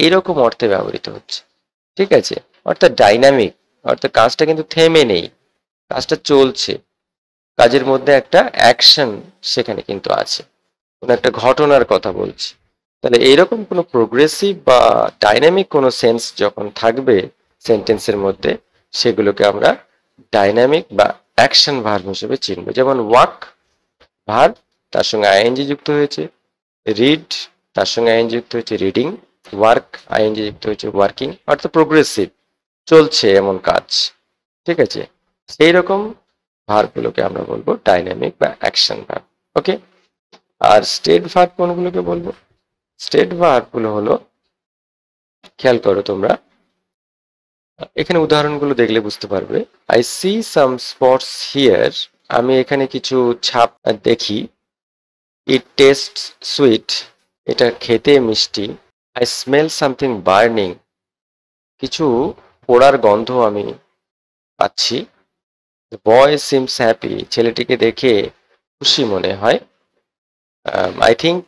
এইরকম অর্থে ব্যবহৃত হচ্ছে ঠিক আছে অর্থাৎ ডাইনামিক অর্থাৎ কাজটা কিন্তু থেমে নেই কাজটা চলছে কাজের মধ্যে একটা অ্যাকশন সেখানে কিন্তু আছে কোনো একটা ঘটনার কথা বলছি তাহলে এইরকম কোনো প্রোগ্রেসিভ বা ডাইনামিক কোনো সেন্স যখন থাকবে সেন্টেন্সের মধ্যে সেগুলোকে আমরা ডাইনামিক বা অ্যাকশন ভার্ব হিসেবে চিনব যেমন ওয়াক ভার্ব তার সঙ্গে আইএনজি যুক্ত হয়েছে রিড তার সঙ্গে আইএনজি যুক্ত হয়েছে রিডিং ওয়ার্ক আইএনজি যুক্ত হয়েছে ওয়ার্কিং অর্থাৎ প্রোগ্রেসিভ চলছে এমন কাজ ঠিক আছে সেই রকম ভার্বগুলোকে আমরা বলবো ডাইনামিক বা অ্যাকশন ভার্ব ওকে আর স্টেট ভার্ব কোনগুলোকে বলবো স্টেট ভার্বগুলো হলো খেয়াল করো তোমরা এখানে উদাহরণগুলো দেখলে বুঝতে পারবে I see some spots here আমি এখানে কিছু ছাপ দেখি ইট টেস্ট সুইট এটা খেতে মিষ্টি আই স্মেল সামথিং বার্নিং কিছু পোড়ার গন্ধ আমি পাচ্ছি বয় সিমস হ্যাপি ছেলেটিকে দেখে খুশি মনে হয় I think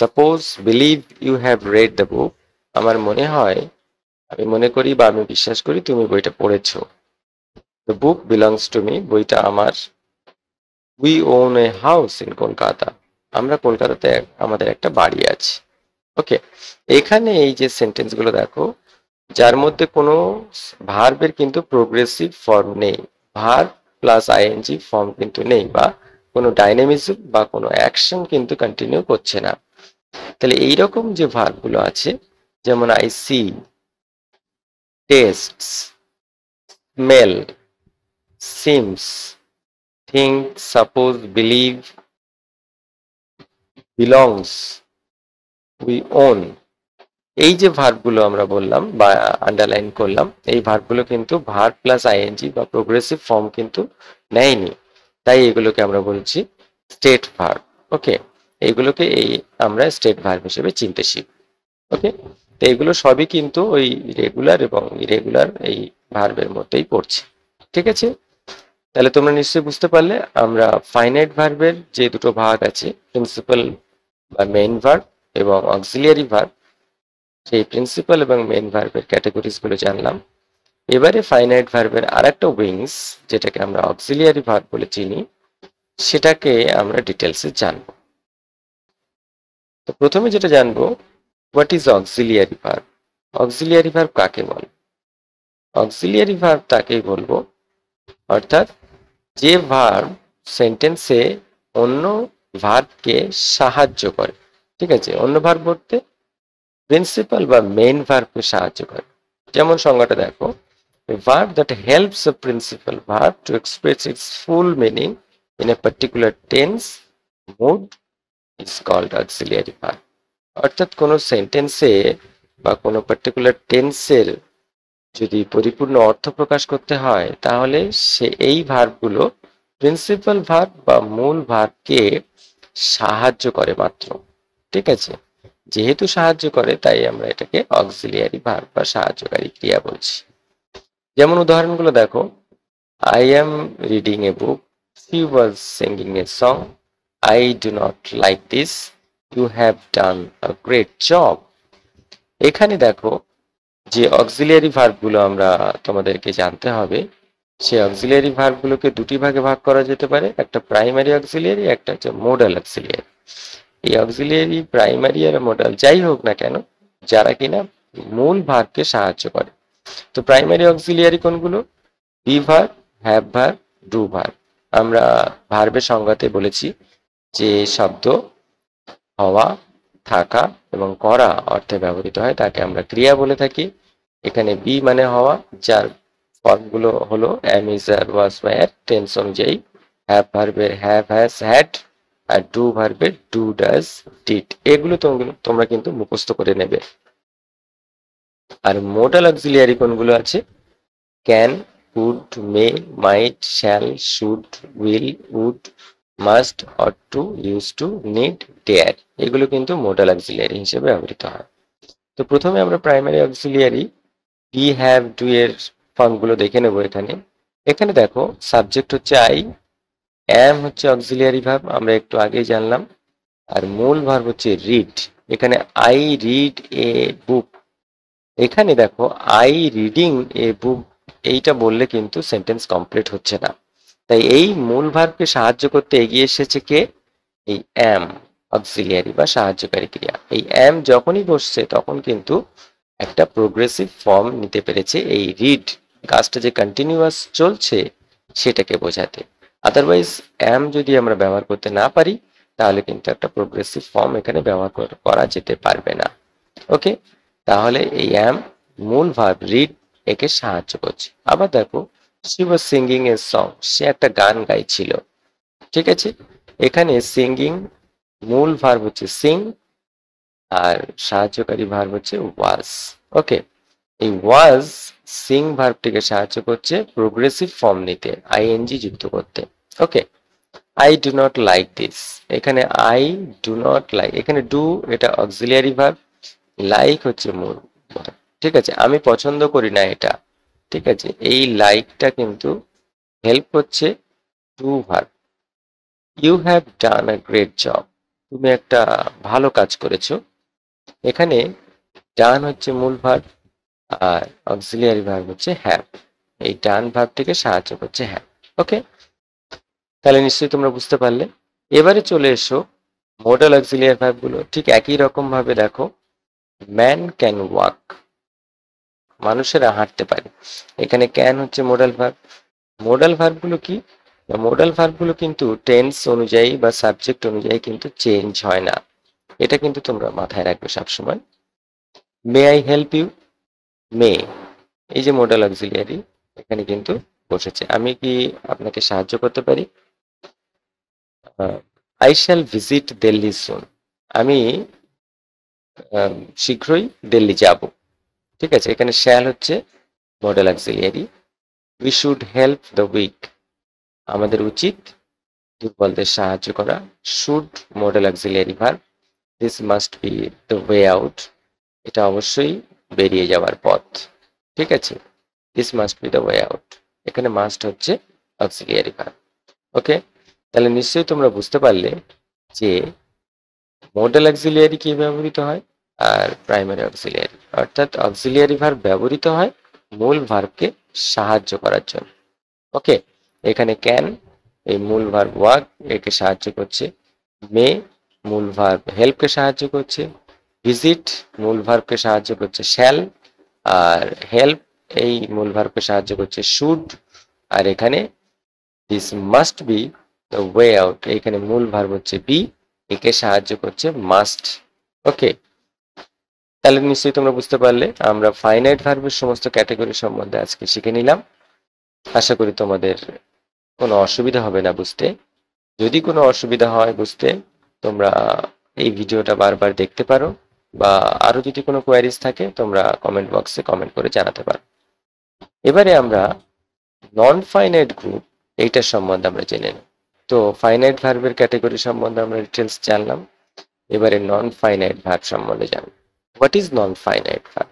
suppose believe you have read the book আমার মনে হয় আমি মনে করি বা আমি বিশ্বাস করি তুমি বইটা পড়েছ the book belongs to me বইটা আমার we own a house in Kolkata আমরা কলকাতাতে আমাদের একটা বাড়ি আছে ওকে এখানে এই যে সেন্টেন্সগুলো দেখো যার মধ্যে কোনো ভার্বের কিন্তু প্রোগ্রেসিভ ফর্ম নেই ভার্ব প্লাস আইএনজি ফর্ম কিন্তু নেই বা কোনো ডাইনামিজম বা কোনো অ্যাকশন কিন্তু কন্টিনিউ করছে না তাহলে এই রকম যে ভার্বগুলো আছে যেমন I see taste smell seems think suppose believe belongs we own এই যে ভার্বগুলো আমরা বললাম বা আন্ডারলাইন করলাম এই ভার্বগুলো কিন্তু ভার্ব প্লাস আইএনজি বা প্রোগ্রেসিভ ফর্ম কিন্তু নেয়নি তাই এগুলোকে আমরা বলছি স্টেট ভার্ব ওকে এইগুলোকে এই আমরা স্টেট ভার্ব হিসেবে চিনতে শিখি ওকে তো এগুলো সবই কিন্তু ওই রেগুলার এবং ইরেগুলার এই ভার্বের মধ্যেই পড়ছে ঠিক আছে তাহলে তোমরা নিশ্চয়ই বুঝতে পারলে আমরা ফাইনাইট ভার্বের যে দুটো ভাগ আছে প্রিন্সিপাল বা মেইন ভার্ব এবং অক্সিলিয়ারি ভার্ব সেই প্রিন্সিপাল এবং মেন ভার্বের ক্যাটাগরিজগুলো জানলাম এবারে ফাইনাইট ভার্বের আর একটা উইংস যেটাকে আমরা অক্সিলিয়ারি ভার্ব বলে চিনি সেটাকে আমরা ডিটেলসে জানব তো প্রথমে যেটা জানবো what is auxiliary verb auxiliary verb কাকে বলে অক্সিলিয়ারি ভার্ব তাকেই বলবো অর্থাৎ যে ভার্ব সেন্টেন্সে অন্য ভার্বকে সাহায্য করে ঠিক আছে অন্য ভার্ব বলতে প্রিন্সিপাল বা মেইন ভার্ভকে সাহায্য করে যেমন সংজ্ঞাটা দেখো verb that helps a principal verb to express its full meaning in a particular tense mood is called auxiliary verb অর্থাৎ কোনো সেন্টেন্সে বা কোনো পার্টিকুলার টেন্সের যদি পরিপূর্ণ অর্থ প্রকাশ করতে হয় তাহলে সে এই ভার্বগুলো প্রিন্সিপাল ভার্ব বা মূল ভার্বকে সাহায্য করে মাত্র ঠিক আছে যেহেতু সাহায্য করে তাই আমরা এটাকে অক্সিলিয়ারি ভার্ব বা সাহায্যকারী ক্রিয়া বলছি যেমন উদাহরণগুলো দেখো I am reading a book she was singing a song I do not like this you have done a great job এখানে দেখো যে অক্সিলিয়ারি ভার্বগুলো আমরা তোমাদেরকে জানতে হবে সেই অক্সিলিয়ারি ভার্বগুলোকে দুটি ভাগে ভাগ করা যেতে পারে একটা প্রাইমারি অক্সিলিয়ারি একটা হচ্ছে মোডাল অক্সিলিয়ারি এই অক্সিলিয়ারি প্রাইমারি আর মোডাল যাই হোক না কেন যারা কিনা মূল ভাগকে সাহায্য করে তো প্রাইমারি অক্সিলিয়ারি কোনগুলো be verb have verb do verb আমরা ভার্বের সংজ্ঞাতে বলেছি যে শব্দ হওয়া থাকা এবং করা অর্থে ব্যবহৃত হয় তাকে আমরা ক্রিয়া বলে থাকি এখানে বি মানে হওয়া যার ফর্মগুলো হলো অ্যামিজার ওয়াস অ্যাট টেন্স অনুযায়ী হ্যাভ ভার্বের হ্যাভ হ্যাজ হ্যাড আর ডু ভার্বে ডু ডাস ডিট এগুলো তোমরা কিন্তু মুখস্থ করে নেবে আর মোডাল অক্সিলিয়ারি কোনগুলো আছে can could may might shall should will would must ought to use to need dare এগুলো কিন্তু মোডাল অক্সিলিয়ারি হিসেবে ব্যবহৃত হয় তো প্রথমে আমরা primary auxiliary be have do এর ফর্মগুলো দেখে নেব এখানে এখানে দেখো সাবজেক্ট হচ্ছে আই অ্যাম হচ্ছে অক্সিলিয়ারি ভাব আমরা একটু আগেই জানলাম আর মূল ভাব হচ্ছে রিড এখানে আই রিড এ বুক এখানে দেখো আই রিডিং এ বুক এইটা বললে কিন্তু সেন্টেন্স কমপ্লিট হচ্ছে না তাই এই মূল ভাবকে সাহায্য করতে এগিয়ে এসেছে কে এই অ্যাম অক্সিলিয়ারি বা সাহায্যকারী ক্রিয়া এই অ্যাম যখনই বসছে তখন কিন্তু একটা প্রোগ্রেসিভ ফর্ম নিতে পেরেছে এই রিড কাজটা যে কন্টিনিউয়াস চলছে সেটাকে বোঝাতে আদারওয়াইজ অ্যাম যদি আমরা ব্যবহার করতে না পারি তাহলে কিন্তু একটা প্রোগ্রেসিভ ফর্ম এখানে ব্যবহার করা যেতে পারবে না ওকে তাহলে এই অ্যাম মূল ভাব রিড একে সাহায্য করছে আবার দেখো she was singing a song সে একটা গান গাইছিল ঠিক আছে এখানে সিঙ্গিং মূল ভার্ব হচ্ছে সিং আর সাহায্যকারী ভার্ব হচ্ছে ওয়াজ ওকে এই ওয়াজ সিং ভার্বটিকে সাহায্য করছে প্রোগ্রেসিভ ফর্ম নিতে আইএনজি যুক্ত করতে okay I do not like this এখানে আই ডু নট লাইক এখানে ডু এটা অক্সিলিয়ারি ভার্ব লাইক হচ্ছে মূল ঠিক আছে আমি পছন্দ করি না এটা ঠিক আছে এই লাইকটা কিন্তু হেল্প হচ্ছে to verb you have done a great job তুমি একটা ভালো কাজ করেছো এখানে ডান হচ্ছে মূল ভার্ব আর অক্সিলিয়ারি ভার্ব হচ্ছে হ্যাভ এই ডান ভার্বটিকে সাহায্য করছে হ্যাভ ওকে তাহলে নিশ্চয়ই তোমরা বুঝতে পারলে এবারে চলে এসো মোডাল অক্সিলিয়ার ভার্বগুলো ঠিক একই রকম ভাবে দেখো ম্যান ক্যান ওয়াক মানুষেরা হাঁটতে পারে এখানে ক্যান হচ্ছে মোডাল ভার্ব মোডাল ভার্বগুলো কি মোডাল ভার্বগুলো কিন্তু টেন্স অনুযায়ী বা সাবজেক্ট অনুযায়ী কিন্তু চেঞ্জ হয় না এটা কিন্তু তোমরা মাথায় রাখবে সবসময় may I help you may এই যে মোডাল অক্সিলিয়ারি এখানে কিন্তু বসেছে আমি কি আপনাকে সাহায্য করতে পারি I shall visit Delhi soon আমি শীঘ্রই দিল্লি যাব ঠিক আছে এখানে শ্যাল হচ্ছে modal auxiliary we should help the weak আমাদের উচিত দুর্বলদের সাহায্য করা should modal auxiliary verb this must be the way out এটা অবশ্যই বেরিয়ে যাওয়ার পথ ঠিক আছে this must be the way out এখানে মাস্ট হচ্ছে অক্সিলিয়ারি ভার্ব ওকে তাহলে নিশ্চয়ই তোমরা বুঝতে পারলে যে মডেল অক্সিলিয়ারি কি ব্যবহৃত হয় আর প্রাইমারি অক্সিলিয়ারি অর্থাৎ অক্সিলিয়ারি ভার্ব ব্যবহৃত হয় মূল ভার্বকে সাহায্য করার জন্য ওকে এখানে ক্যান এই মূল ভার্ব ওয়াক একে সাহায্য করছে মে মূল ভার্ব হেল্পকে সাহায্য করছে ভিজিট মূল ভার্বকে সাহায্য করছে শ্যাল আর হেল্প এই মূল ভার্বকে সাহায্য করছে শুড আর এখানে this must be the way out এখানে মূল ভার্ব হচ্ছে বি একে সাহায্য করছে মাস্ট ওকে তাহলে নিশ্চয়ই তোমরা বুঝতে পারলে আমরা ফাইনাইট ভার্বের সমস্ত ক্যাটাগরি সম্বন্ধে আজকে শিখে নিলাম আশা করি তোমাদের কোনো অসুবিধা হবে না বুঝতে যদি কোনো অসুবিধা হয় বুঝতে তোমরা এই ভিডিওটা বারবার দেখতে পারো বা আরও যদি কোনো কোয়ারিজ থাকে তোমরা কমেন্ট বক্সে কমেন্ট করে জানাতে পারো এবারে আমরা নন ফাইনাইট গ্রুপ এইটার সম্বন্ধে আমরা জেনে নিই তো ফাইনাইট ভার্বের ক্যাটাগরি সম্বন্ধে আমরা ডিটেলস জানলাম এবারে নন ফাইনাইট ভার্ব সম্বন্ধে জানব what is non finite verb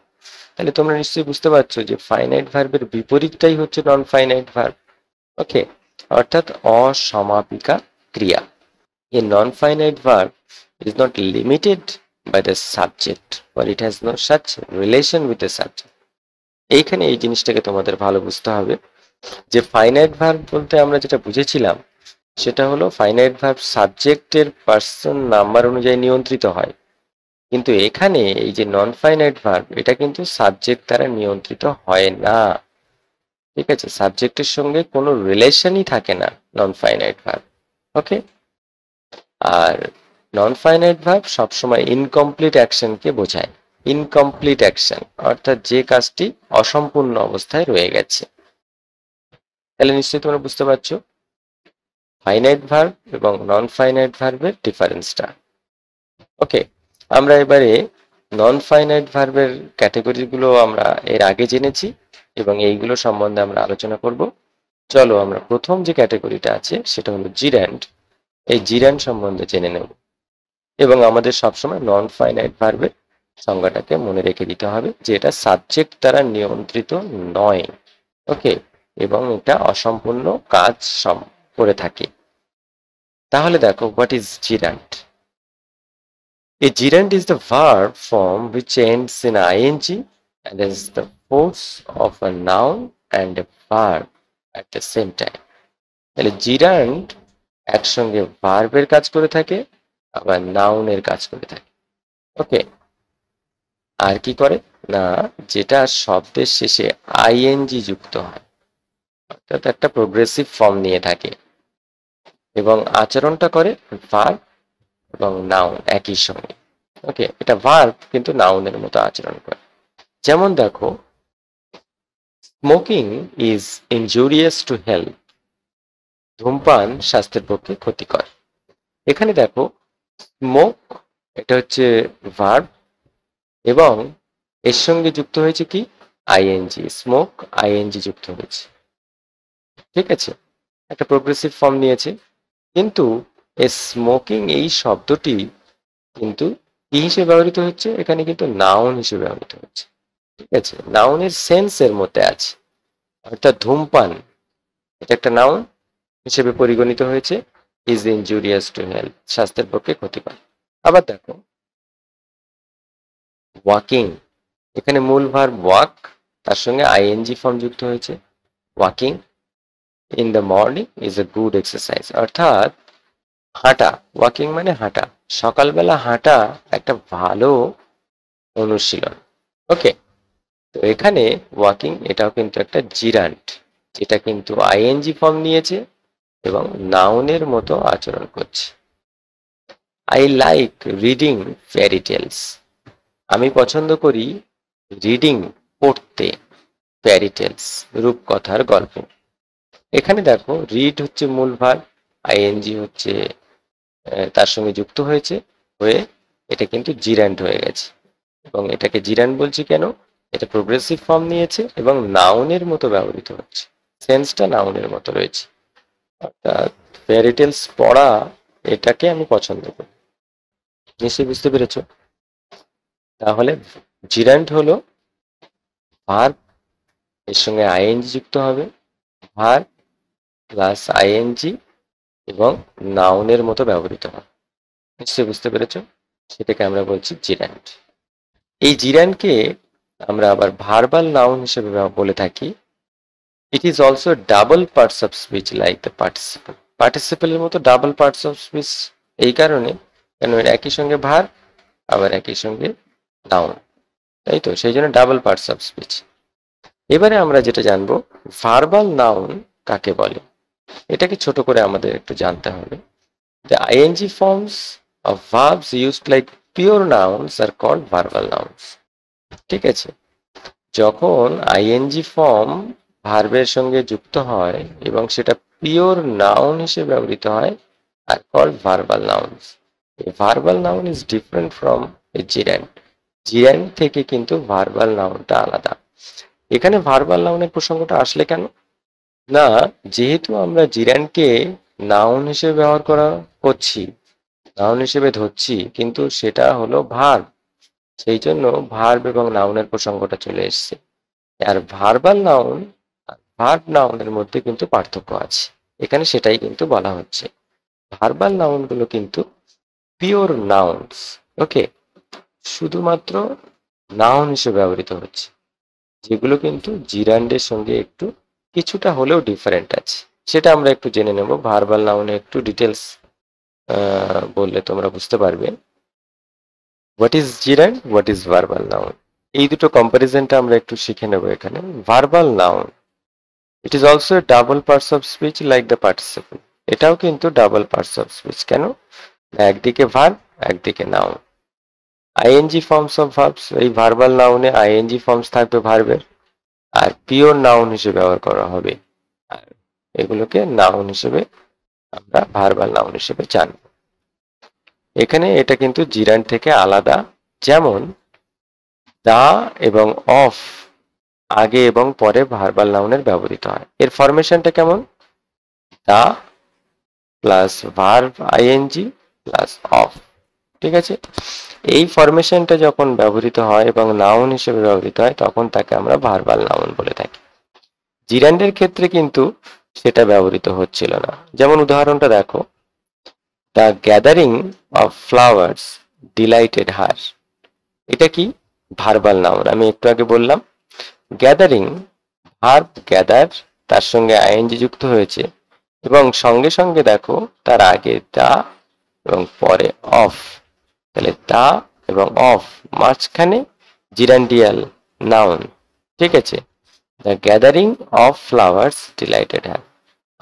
তাহলে তোমরা নিশ্চয়ই বুঝতে পারছো যে ফাইনাইট ভার্বের বিপরীতটাই হচ্ছে নন ফাইনাইট ভার্ব ওকে অর্থাৎ অসমাপিকা ক্রিয়া a non finite verb is not limited by the subject but it has no such relation with the subject এইখানে এই জিনিসটাকে তোমাদের ভালো বুঝতে হবে যে ফাইনাইট ভার্ব বলতে আমরা যেটা বুঝেছিলাম সেটা হলো ফাইনাইট ভার্ব সাবজেক্টের পার্সন নাম্বার অনুযায়ী নিয়ন্ত্রিত হয় কিন্তু এখানে এই যে নন ফাইনাইট ভার্ব এটা কিন্তু সাবজেক্ট দ্বারা নিয়ন্ত্রিত হয় না ঠিক আছে সাবজেক্টের সঙ্গে কোনো রিলেশনই থাকে না নন ফাইনাইট ভার্ব ওকে আর নন ফাইনাইট ভার্ব সবসময় ইনকমপ্লিট অ্যাকশনকে বোঝায় ইনকমপ্লিট অ্যাকশন অর্থাৎ যে কাজটি অসম্পূর্ণ অবস্থায় রয়ে গেছে তাহলে নিশ্চয়ই তোমরা বুঝতে পারছো ফাইনাইট ভার্ব এবং নন ফাইনাইট ভার্বের ডিফারেন্সটা ওকে আমরা এবারে নন ফাইনাইট ভার্বের ক্যাটেগরিগুলো আমরা এর আগে জেনেছি এবং এইগুলো সম্বন্ধে আমরা আলোচনা করব চলো আমরা প্রথম যে ক্যাটেগরিটা আছে সেটা হলো জিরান্ড এই জিরান্ড সম্বন্ধে জেনে নেব এবং আমাদের সবসময় নন ফাইনাইট ভার্বের সংজ্ঞাটাকে মনে রেখে দিতে হবে যে এটা সাবজেক্ট দ্বারা নিয়ন্ত্রিত নয় ওকে এবং এটা অসম্পূর্ণ কাজ করে থাকে তাহলে দেখো what is gerund a gerund is the verb form which ends in ING and is the force of a noun and a verb at the same time তাহলে জিরান্ট একসঙ্গে ভার্বের কাজ করে থাকে আবার নাউনের কাজ করে থাকে ওকে আর কি করে না যেটা শব্দের শেষে আইএনজি যুক্ত হয় অর্থাৎ একটা প্রোগ্রেসিভ ফর্ম নিয়ে থাকে এবং আচরণটা করে ভার্ব এবং নাউন একই সঙ্গে ওকে এটা ভার্ব কিন্তু নাউনের মতো আচরণ করে যেমন দেখো smoking is injurious to health ধূমপান স্বাস্থ্যের পক্ষে ক্ষতিকর এখানে দেখো স্মোক এটা হচ্ছে ভার্ব এবং এর সঙ্গে যুক্ত হয়েছে কি আইএনজি স্মোক আইএনজি যুক্ত হয়েছে ঠিক আছে একটা প্রোগ্রেসিভ ফর্ম নিয়েছে কিন্তু এ স্মোকিং এই শব্দটি কিন্তু কি হিসেবে ব্যবহৃত হচ্ছে এখানে কিন্তু নাউন হিসেবে ব্যবহৃত হচ্ছে ঠিক আছে নাউনের সেন্সের মধ্যে আছে অর্থাৎ ধূমপান এটা একটা নাউন হিসেবে পরিগণিত হয়েছে ইজ ইনজুরিয়াস টু হেলথ স্বাস্থ্যের পক্ষে ক্ষতিকর আবার দেখো ওয়াকিং এখানে মূল ভার ওয়াক তার সঙ্গে আইএনজি ফর্ম যুক্ত হয়েছে walking in the morning is a good exercise অর্থাৎ হাঁটা ওয়াকিং মানে হাঁটা সকালবেলা হাঁটা একটা ভালো অনুশীলন ওকে তো এখানে ওয়াকিং এটাও কিন্তু একটা জিরান্ট যেটা কিন্তু আইএনজি ফর্ম নিয়েছে এবং নাউনের মতো আচরণ করছে I like reading fairy tales আমি পছন্দ করি রিডিং পড়তে ফ্যারি টেলস রূপকথার গল্প এখানে দেখো রিড হচ্ছে মূল ভার আইএনজি হচ্ছে তার সঙ্গে যুক্ত হয়েছে হয়ে এটা কিন্তু জিরান্ড হয়ে গেছে এবং এটাকে জিরান্ড বলছি কেন এটা প্রোগ্রেসিভ ফর্ম নিয়েছে এবং নাউনের মতো ব্যবহৃত হচ্ছে সেন্সটা নাউনের মতো রয়েছে অর্থাৎ পড়া এটাকে আমি পছন্দ করি নিশ্চয়ই বুঝতে পেরেছ তাহলে জিরান্ট হলো ভার্ব এর সঙ্গে আইএনজি যুক্ত হবে ভার্ব প্লাস আইএনজি এবং নাউনের মতো ব্যবহৃত হয় নিশ্চয়ই বুঝতে পেরেছ সেটাকে আমরা বলছি জিরান্ট এই জিরানকে আমরা আবার ভার্বাল নাউন হিসেবে বলে থাকি It is also double parts of speech like the participle. Participle এর মতো double parts of speech এই কারণে কারণ একই সঙ্গে ভার আবার একই সঙ্গে নাউন তাই তো সেই জন্য ডাবল পার্টস অফ স্পিচ এবারে আমরা যেটা জানবো ভার্বাল নাউন কাকে বলে এটাকে ছোট করে আমাদের একটু জানতে হবে the ING forms of verbs used like pure nouns are called verbal nouns ঠিক আছে যখন আইএনজি ফর্ম ভার্বের সঙ্গে যুক্ত হয় এবং সেটা পিওর নাউন হিসেবে ব্যবহৃত হয় আর কল্ড ভার্বাল নাউন এই verbal noun is different from gerund gerund থেকে কিন্তু ভার্বাল নাউনটা আলাদা এখানে ভার্বাল নাউনের প্রসঙ্গটা আসলে কেন না যেহেতু আমরা জিরানকে নাউন হিসেবে ব্যবহার করা করছি নাউন হিসেবে ধরছি কিন্তু সেটা হলো ভার্ব সেই জন্য ভার্ব এবং নাউনের প্রসঙ্গটা চলে এসছে আর ভার্বাল নাউন ভার্ব নাউনের মধ্যে কিন্তু পার্থক্য আছে এখানে সেটাই কিন্তু বলা হচ্ছে ভার্বাল নাউনগুলো কিন্তু পিওর নাউন্স ওকে শুধুমাত্র নাউন হিসেবে ব্যবহৃত হচ্ছে যেগুলো কিন্তু জিরান্ডের সঙ্গে একটু কিছুটা হলেও ডিফারেন্ট আছে সেটা আমরা একটু জেনে নেব ভার্বাল নাউনে একটু ডিটেলস বললে তোমরা বুঝতে পারবে what is gerund what is verbal noun এই দুটো কম্পারিজনটা আমরা একটু শিখে নেব এখানে verbal noun it is also double parts of speech like the participle এটাও কিন্তু ডাবল পার্টস অফ স্পিচ কেন একদিকে ভার একদিকে noun ING forms of verbs এই ভার্বাল নাউনে আইএনজি ফর্মস থাকবে ভার্বের আর পিওর নাউন হিসেবে ব্যবহার করা হবে আর এগুলোকে নাউন হিসেবে আমরা ভার্বাল নাউন হিসেবে জানব এখানে এটা কিন্তু জিরান থেকে আলাদা যেমন দা এবং অফ আগে এবং পরে ভার্বাল নাউনের ব্যবহৃত হয় এর ফরমেশনটা কেমন the plus verb ING plus of ঠিক আছে এই ফরমেশনটা যখন ব্যবহৃত হয় এবং নাউন হিসেবে ব্যবহৃত হয় তখন তাকে আমরা ভার্বাল নাউন বলে থাকি জিরান্ডের ক্ষেত্রে কিন্তু সেটা ব্যবহৃত হচ্ছিল না যেমন উদাহরণটা দেখো the gathering of flowers delighted her এটা কি ভার্বাল নাউন আমি একটু আগে বললাম গ্যাদারিং ভার্ব গ্যাদার তার সঙ্গে আইএনজি যুক্ত হয়েছে এবং সঙ্গে সঙ্গে দেখো তার আগে দা এবং পরে অফ তাহলে দা এবং অফ মাঝখানে জিরান্ডিয়াল নাউন ঠিক আছে the gathering of flowers delighted her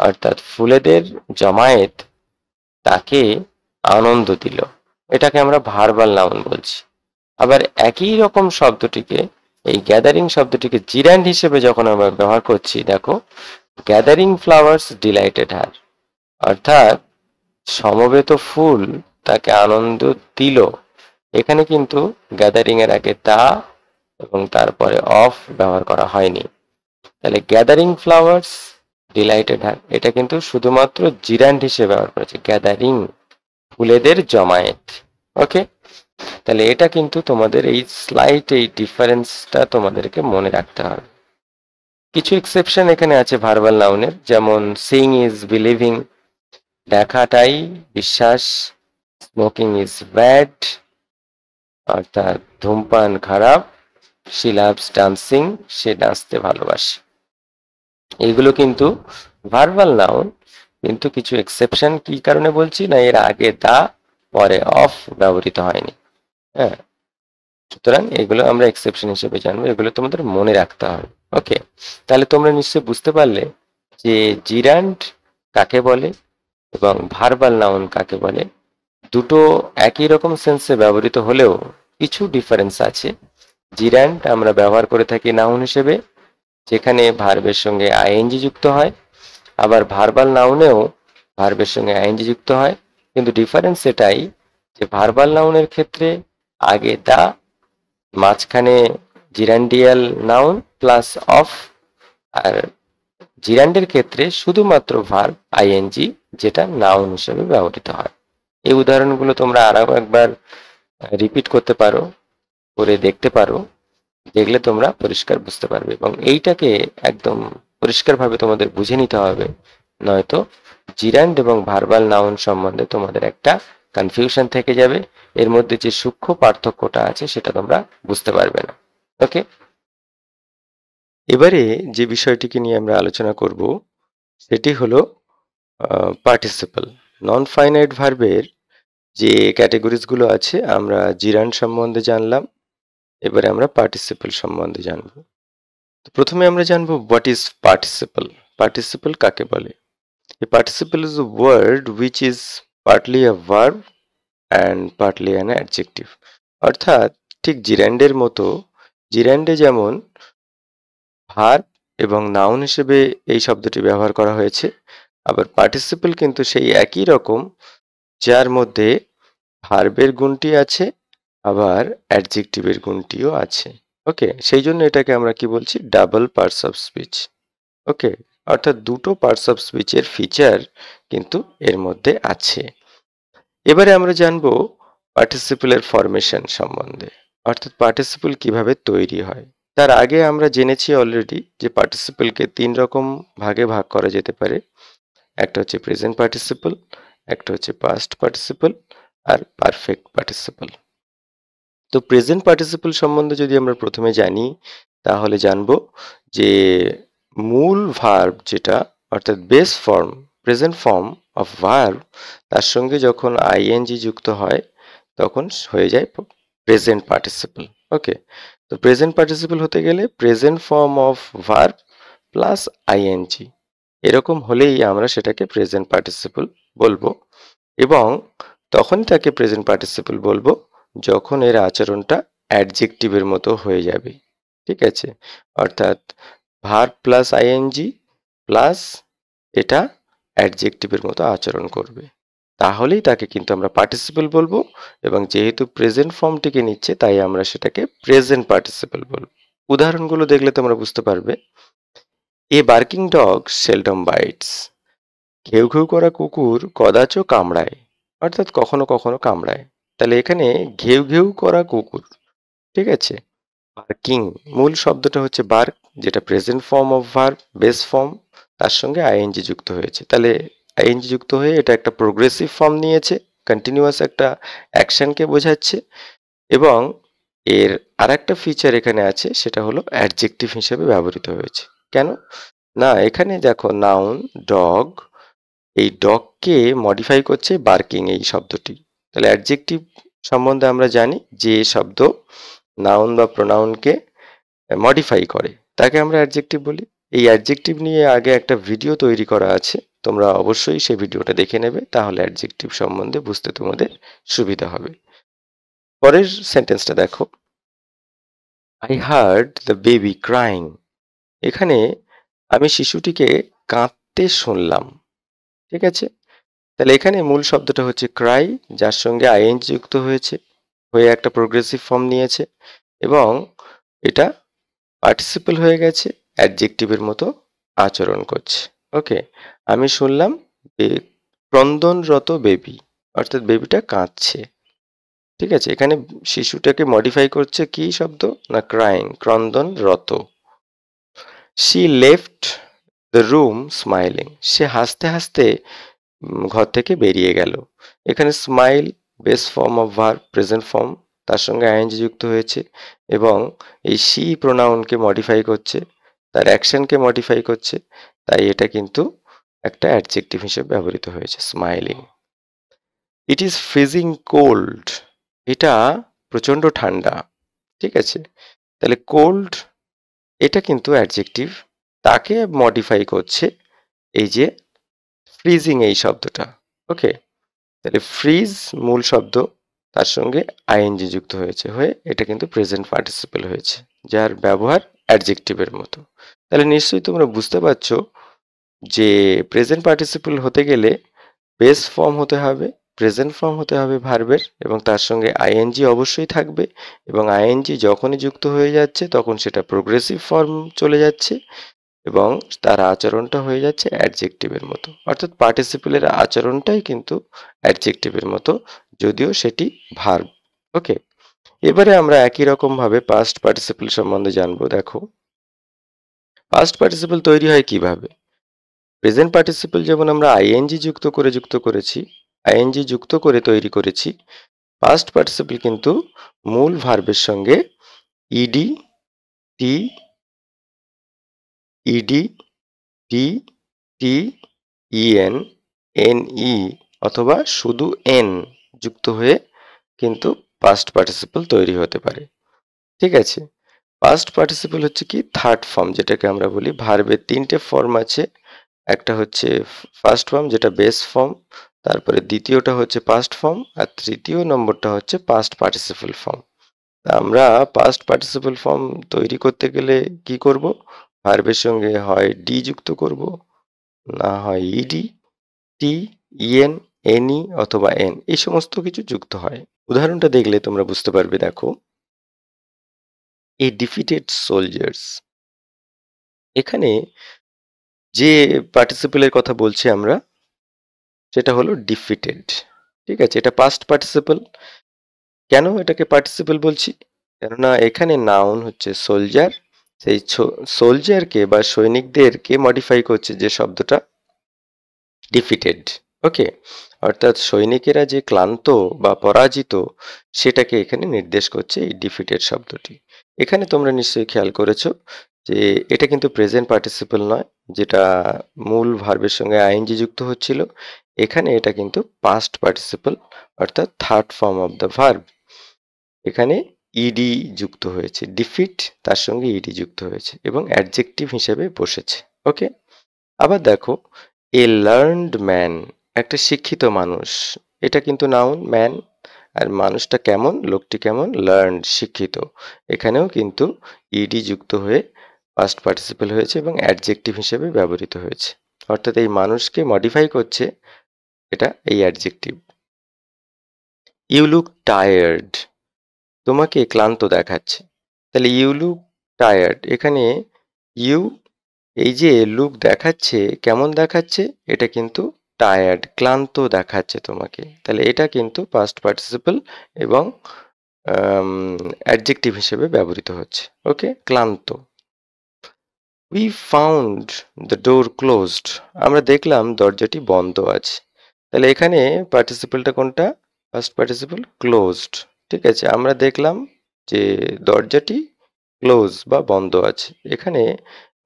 অর্থাৎ ফুলেদের জমায়েত তাকে আনন্দ দিল এটাকে আমরা ভার্বাল নাউন বলছি আবার একই রকম শব্দটিকে এই গ্যাদারিং শব্দটিকে জিরান্ড হিসেবে যখন আমরা ব্যবহার করছি দেখো গ্যাদারিং ফ্লাওয়ার্স ডিলাইটেড হার অর্থাৎ সমবেত ফুল তাকে আনন্দ দিল এখানে কিন্তু গ্যাদারিং এর আগে তা এবং তারপরে অফ ব্যবহার করা হয়নি তাহলে গ্যাদারিং ফ্লাওয়ার্স ডিলাইটেড হার এটা কিন্তু শুধুমাত্র জিরান্ড হিসেবে ব্যবহার করেছে গ্যাদারিং ফুলেদের জমায়েত ওকে তাহলে এটা কিন্তু তোমাদের এই স্লাইট এই ডিফারেন্সটা তোমাদেরকে মনে রাখতে হবে কিছু এক্সেপশন এখানে আছে ভার্বাল নাউনের যেমন সিং ইজ বিলিভিং দেখাটাই বিশ্বাস স্মোকিং ইজ ব্যাড অর্থাৎ ধূমপান খারাপ শি লাভস ডান্সিং সে নাচতে ভালোবাসে এগুলো কিন্তু ভার্বাল নাউন কিন্তু কিছু এক্সেপশন কি কারণে বলছি না এর আগে দা পরে অফ ব্যবহৃত হয়নি হ্যাঁ সুতরাং এগুলো আমরা এক্সেপশন হিসেবে জানবো এগুলো তোমাদের মনে রাখতে হবে ওকে তাহলে তোমরা নিশ্চয়ই বুঝতে পারলে যে জিরান্ট কাকে বলে এবং ভার্বাল নাউন কাকে বলে দুটো একই রকম সেন্সে ব্যবহৃত হলেও কিছু ডিফারেন্স আছে জিরান্ট আমরা ব্যবহার করে থাকি নাউন হিসেবে যেখানে ভার্বের সঙ্গে আইএনজি যুক্ত হয় আবার ভার্বাল নাউনেও ভার্বের সঙ্গে আইএনজি যুক্ত হয় কিন্তু ডিফারেন্স এটাই যে ভার্বাল নাউনের ক্ষেত্রে আগে দা মাঝখানে জিরান্ডিয়াল নাউন প্লাস অফ আর জিরান্ডের ক্ষেত্রে শুধুমাত্র ভার্ব আইএনজি যেটা নাউন হিসেবে ব্যবহৃত হয় এই উদাহরণগুলো তোমরা আরও একবার রিপিট করতে পারো করে দেখতে পারো দেখলে তোমরা পরিষ্কার বুঝতে পারবে এবং এইটাকে একদম পরিষ্কারভাবে তোমাদের বুঝে নিতে হবে নয়তো জিরান্ড এবং ভার্বাল নাউন সম্বন্ধে তোমাদের একটা কনফিউশন থেকে যাবে এর মধ্যে যে সূক্ষ্ম পার্থক্যটা আছে সেটা তোমরা বুঝতে পারবে না ওকে এবারে যে বিষয়টিকে নিয়ে আমরা আলোচনা করব সেটি হলো পার্টিসিপাল নন ফাইনাইট ভার্বের যে ক্যাটেগরিজগুলো আছে আমরা জিরান সম্বন্ধে জানলাম এবারে আমরা পার্টিসিপাল সম্বন্ধে জানব তো প্রথমে আমরা জানবো হোয়াট ইজ পার্টিসিপাল পার্টিসিপাল কাকে বলে a participle is a word which is partly a verb and partly an adjective অর্থাৎ ঠিক জিরান্ডের মতো জিরান্ডে যেমন ভার এবং নাউন হিসেবে এই শব্দটি ব্যবহার করা হয়েছে আবার পার্টিসিপেল কিন্তু সেই একই রকম যার মধ্যে ভার্বের গুণটি আছে আবার অ্যাডজেক্টিভের গুণটিও আছে ওকে সেই জন্য এটাকে আমরা কি বলছি double parts of speech okay অর্থাৎ দুটো পার্টস অফ স্পিচের ফিচার কিন্তু এর মধ্যে আছে এবারে আমরা জানব পার্টিসিপলের ফরমেশন সম্বন্ধে অর্থাৎ পার্টিসিপল কিভাবে তৈরি হয় তার আগে আমরা জেনেছি অলরেডি যে পার্টিসিপলকে তিন রকম ভাগে ভাগ করা যেতে পারে একটা হচ্ছে প্রেজেন্ট পার্টিসিপল একটা হচ্ছে পাস্ট পার্টিসিপল আর পারফেক্ট পার্টিসিপল তো প্রেজেন্ট পার্টিসিপল সম্বন্ধে যদি আমরা প্রথমে জানি তাহলে জানব যে মূল ভার্ব যেটা অর্থাৎ base form present form of verb তার সঙ্গে যখন আইএনজি যুক্ত হয় তখন হয়ে যায় প্রেজেন্ট পার্টিসিপল ওকে তো প্রেজেন্ট পার্টিসিপল হতে গেলে present form of verb plus ING এরকম হলেই আমরা সেটাকে প্রেজেন্ট পার্টিসিপল বলবো এবং তখনই তাকে প্রেজেন্ট পার্টিসিপল বলবো যখন এর আচরণটা অ্যাডজেক্টিভের মতো হয়ে যাবে ঠিক আছে অর্থাৎ ভার প্লাস আইএনজি প্লাস এটা অ্যাডজেক্টিভের মতো আচরণ করবে তাহলেই তাকে কিন্তু আমরা পার্টিসিপেল বলবো এবং যেহেতু প্রেজেন্ট ফর্মটিকে নিচ্ছে তাই আমরা সেটাকে প্রেজেন্ট পার্টিসিপেল বলবো উদাহরণগুলো দেখলে তোমরা বুঝতে পারবে a barking dog seldom bites ঘেউ ঘেউ করা কুকুর কদাচ কামড়ায় অর্থাৎ কখনো কখনো কামড়ায় তাহলে এখানে ঘেউ ঘেউ করা কুকুর ঠিক আছে বার্কিং মূল শব্দটা হচ্ছে বার্ক যেটা present form of verb base form তার সঙ্গে আইএনজি যুক্ত হয়েছে তাহলে আইএনজি যুক্ত হয়ে এটা একটা প্রোগ্রেসিভ ফর্ম নিয়েছে কন্টিনিউয়াস একটা অ্যাকশনকে বোঝাচ্ছে এবং এর আর একটা ফিচার এখানে আছে সেটা হলো অ্যাডজেক্টিভ হিসেবে ব্যবহৃত হয়েছে কেন না এখানে দেখো নাউন ডগ এই ডগকে মডিফাই করছে বার্কিং এই শব্দটি তাহলে অ্যাডজেক্টিভ সম্বন্ধে আমরা জানি যে শব্দ নাউন বা প্রোনাউনকে মডিফাই করে তাকে আমরা অ্যাডজেক্টিভ বলি এই অ্যাডজেক্টিভ নিয়ে আগে একটা ভিডিও তৈরি করা আছে তোমরা অবশ্যই সেই ভিডিওটা দেখে নেবে তাহলে অ্যাডজেক্টিভ সম্বন্ধে বুঝতে তোমাদের সুবিধা হবে পরের সেন্টেন্সটা দেখো I heard the baby crying এখানে আমি শিশুটিকে কাঁদতে শুনলাম ঠিক আছে তাহলে এখানে মূল শব্দটা হচ্ছে ক্রাই যার সঙ্গে আইএন যুক্ত হয়েছে হয়ে একটা প্রোগ্রেসিভ ফর্ম নিয়েছে এবং এটা পার্টিসিপেল হয়ে গেছে অ্যাডজেক্টিভের মতো আচরণ করছে ওকে আমি শুনলাম ক্রন্দনরত বেবি অর্থাৎ বেবিটা কাঁদছে ঠিক আছে এখানে শিশুটাকে মডিফাই করছে কি শব্দ না ক্রাইং ক্রন্দনরত she left the room smiling সে হাসতে হাসতে ঘর থেকে বেরিয়ে গেল এখানে smile base form of verb present form তার সঙ্গে আইএনজি যুক্ত হয়েছে এবং এই সি প্রোনাউনকে মডিফাই করছে তার অ্যাকশনকে মডিফাই করছে তাই এটা কিন্তু একটা অ্যাডজেক্টিভ হিসেবে ব্যবহৃত হয়েছে smiling it is freezing cold এটা প্রচণ্ড ঠান্ডা ঠিক আছে তাহলে কোল্ড এটা কিন্তু অ্যাডজেক্টিভ তাকে মডিফাই করছে এই যে ফ্রিজিং এই শব্দটা ওকে তাহলে ফ্রিজ মূল শব্দ তার সঙ্গে আইএনজি যুক্ত হয়েছে হয়ে এটা কিন্তু প্রেজেন্ট পার্টিসিপেল হয়েছে যার ব্যবহার অ্যাডজেক্টিভের মতো তাহলে নিশ্চয়ই তোমরা বুঝতে পারছো যে প্রেজেন্ট পার্টিসিপল হতে গেলে বেস ফর্ম হতে হবে প্রেজেন্ট ফর্ম হতে হবে ভার্বের এবং তার সঙ্গে আইএনজি অবশ্যই থাকবে এবং আইএনজি যখনই যুক্ত হয়ে যাচ্ছে তখন সেটা প্রোগ্রেসিভ ফর্ম চলে যাচ্ছে এবং তার আচরণটা হয়ে যাচ্ছে অ্যাডজেক্টিভের মতো অর্থাৎ পার্টিসিপলের আচরণটাই কিন্তু অ্যাডজেক্টিভের মতো যদিও সেটি ভার্ব ওকে এবারে আমরা একই রকমভাবে পাস্ট পার্টিসিপল সম্বন্ধে জানবো দেখো পাস্ট পার্টিসিপল তৈরি হয় কিভাবে প্রেজেন্ট পার্টিসিপল যেমন আমরা আইএনজি যুক্ত করে যুক্ত করেছি আইএনজি যুক্ত করে তৈরি করেছি পাস্ট পার্টিসিপল কিন্তু মূল ভার্বের সঙ্গে ED T ED T T EN N E অথবা শুধু এন যুক্ত হয়ে কিন্তু পাস্ট পার্টিসিপল তৈরি হতে পারে ঠিক আছে পাস্ট পার্টিসিপল হচ্ছে কি থার্ড ফর্ম যেটাকে আমরা বলি ভার্বের তিনটে ফর্ম আছে একটা হচ্ছে ফার্স্ট ফর্ম যেটা বেস ফর্ম তারপরে দ্বিতীয়টা হচ্ছে পাস্ট ফর্ম আর তৃতীয় নম্বরটা হচ্ছে পাস্ট পার্টিসিপল ফর্ম আমরা পাস্ট পার্টিসিপল ফর্ম তৈরি করতে গেলে কি করব ভার্বের সঙ্গে হয় ডি যুক্ত করব না হয় ইডি টি ইএন এনই অথবা এন এই সমস্ত কিছু যুক্ত হয় উদাহরণটা দেখলে তোমরা বুঝতে পারবে দেখো এ ডিফিটেড সোলজার্স এখানে যে পার্টিসিপেলের কথা বলছি আমরা সেটা হলো ডিফিটেড ঠিক আছে এটা পাস্ট পার্টিসিপল কেন এটাকে পার্টিসিপল বলছি কেননা এখানে নাউন হচ্ছে সোলজার সেই সোলজারকে বা সৈনিকদেরকে মডিফাই করছে যে শব্দটা ডিফিটেড ওকে অর্থাৎ সৈনিকেরা যে ক্লান্ত বা পরাজিত সেটাকে এখানে নির্দেশ করছে এই ডিফিটের শব্দটি এখানে তোমরা নিশ্চয়ই খেয়াল করেছ যে এটা কিন্তু প্রেজেন্ট পার্টিসিপল নয় যেটা মূল ভার্বের সঙ্গে আইএনজি যুক্ত হচ্ছিল এখানে এটা কিন্তু পাস্ট পার্টিসিপল অর্থাৎ third form of the verb এখানে ইডি যুক্ত হয়েছে ডিফিট তার সঙ্গে ইডি যুক্ত হয়েছে এবং অ্যাডজেক্টিভ হিসেবে বসেছে ওকে আবার দেখো এ লার্নড ম্যান একটা শিক্ষিত মানুষ এটা কিন্তু নাউন ম্যান আর মানুষটা কেমন লোকটি কেমন লার্ন শিক্ষিত এখানেও কিন্তু ইডি যুক্ত হয়ে পাস্ট পার্টিসিপেল হয়েছে এবং অ্যাডজেক্টিভ হিসেবে ব্যবহৃত হয়েছে অর্থাৎ এই মানুষকে মডিফাই করছে এটা এই অ্যাডজেক্টিভ ইউ লুক টায়ার্ড তোমাকে ক্লান্ত দেখাচ্ছে তাহলে ইউ লুক টায়ার্ড এখানে ইউ এই যে লুক দেখাচ্ছে কেমন দেখাচ্ছে এটা কিন্তু টায়ার্ড ক্লান্ত দেখাচ্ছে তোমাকে তাহলে এটা কিন্তু পাস্ট পার্টিসিপল এবং অ্যাডজেক্টিভ হিসেবে ব্যবহৃত হচ্ছে ওকে ক্লান্ত we found the door closed আমরা দেখলাম দরজাটি বন্ধ আছে তাহলে এখানে পার্টিসিপলটা কোনটা ফার্স্ট পার্টিসিপল ক্লোজড ঠিক আছে আমরা দেখলাম যে দরজাটি ক্লোজ বা বন্ধ আছে এখানে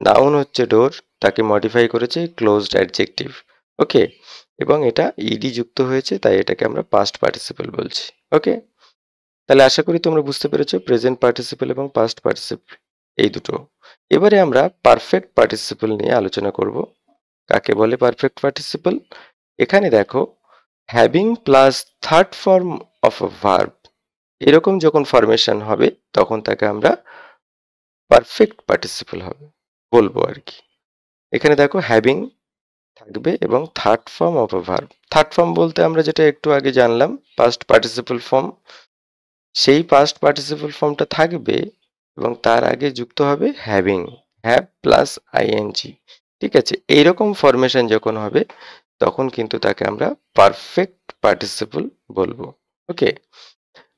নাউন হচ্ছে ডোর তাকে মডিফাই করেছে ক্লোজড অ্যাডজেক্টিভ ওকে এবং এটা ইডি যুক্ত হয়েছে তাই এটাকে আমরা পাস্ট পার্টিসিপেল বলছি ওকে তাহলে আশা করি তোমরা বুঝতে পেরেছো প্রেজেন্ট পার্টিসিপেল এবং পাস্ট পার্টিসিপেল এই দুটো এবারে আমরা পারফেক্ট পার্টিসিপেল নিয়ে আলোচনা করব কাকে বলে পারফেক্ট পার্টিসিপেল এখানে দেখো having plus third form of a verb এরকম যখন ফরমেশন হবে তখন তাকে আমরা পারফেক্ট পার্টিসিপেল হবে বলবো আর কি এখানে দেখো হ্যাভিং থাকবে এবং third form of a verb third form বলতে আমরা যেটা একটু আগে জানলাম পাস্ট পার্টিসিপল ফর্ম সেই পাস্ট পার্টিসিপল ফর্মটা থাকবে এবং তার আগে যুক্ত হবে হ্যাভিং হ্যাভ প্লাস আইএনজি ঠিক আছে এইরকম ফরমেশন যখন হবে তখন কিন্তু তাকে আমরা পারফেক্ট পার্টিসিপল বলবো ওকে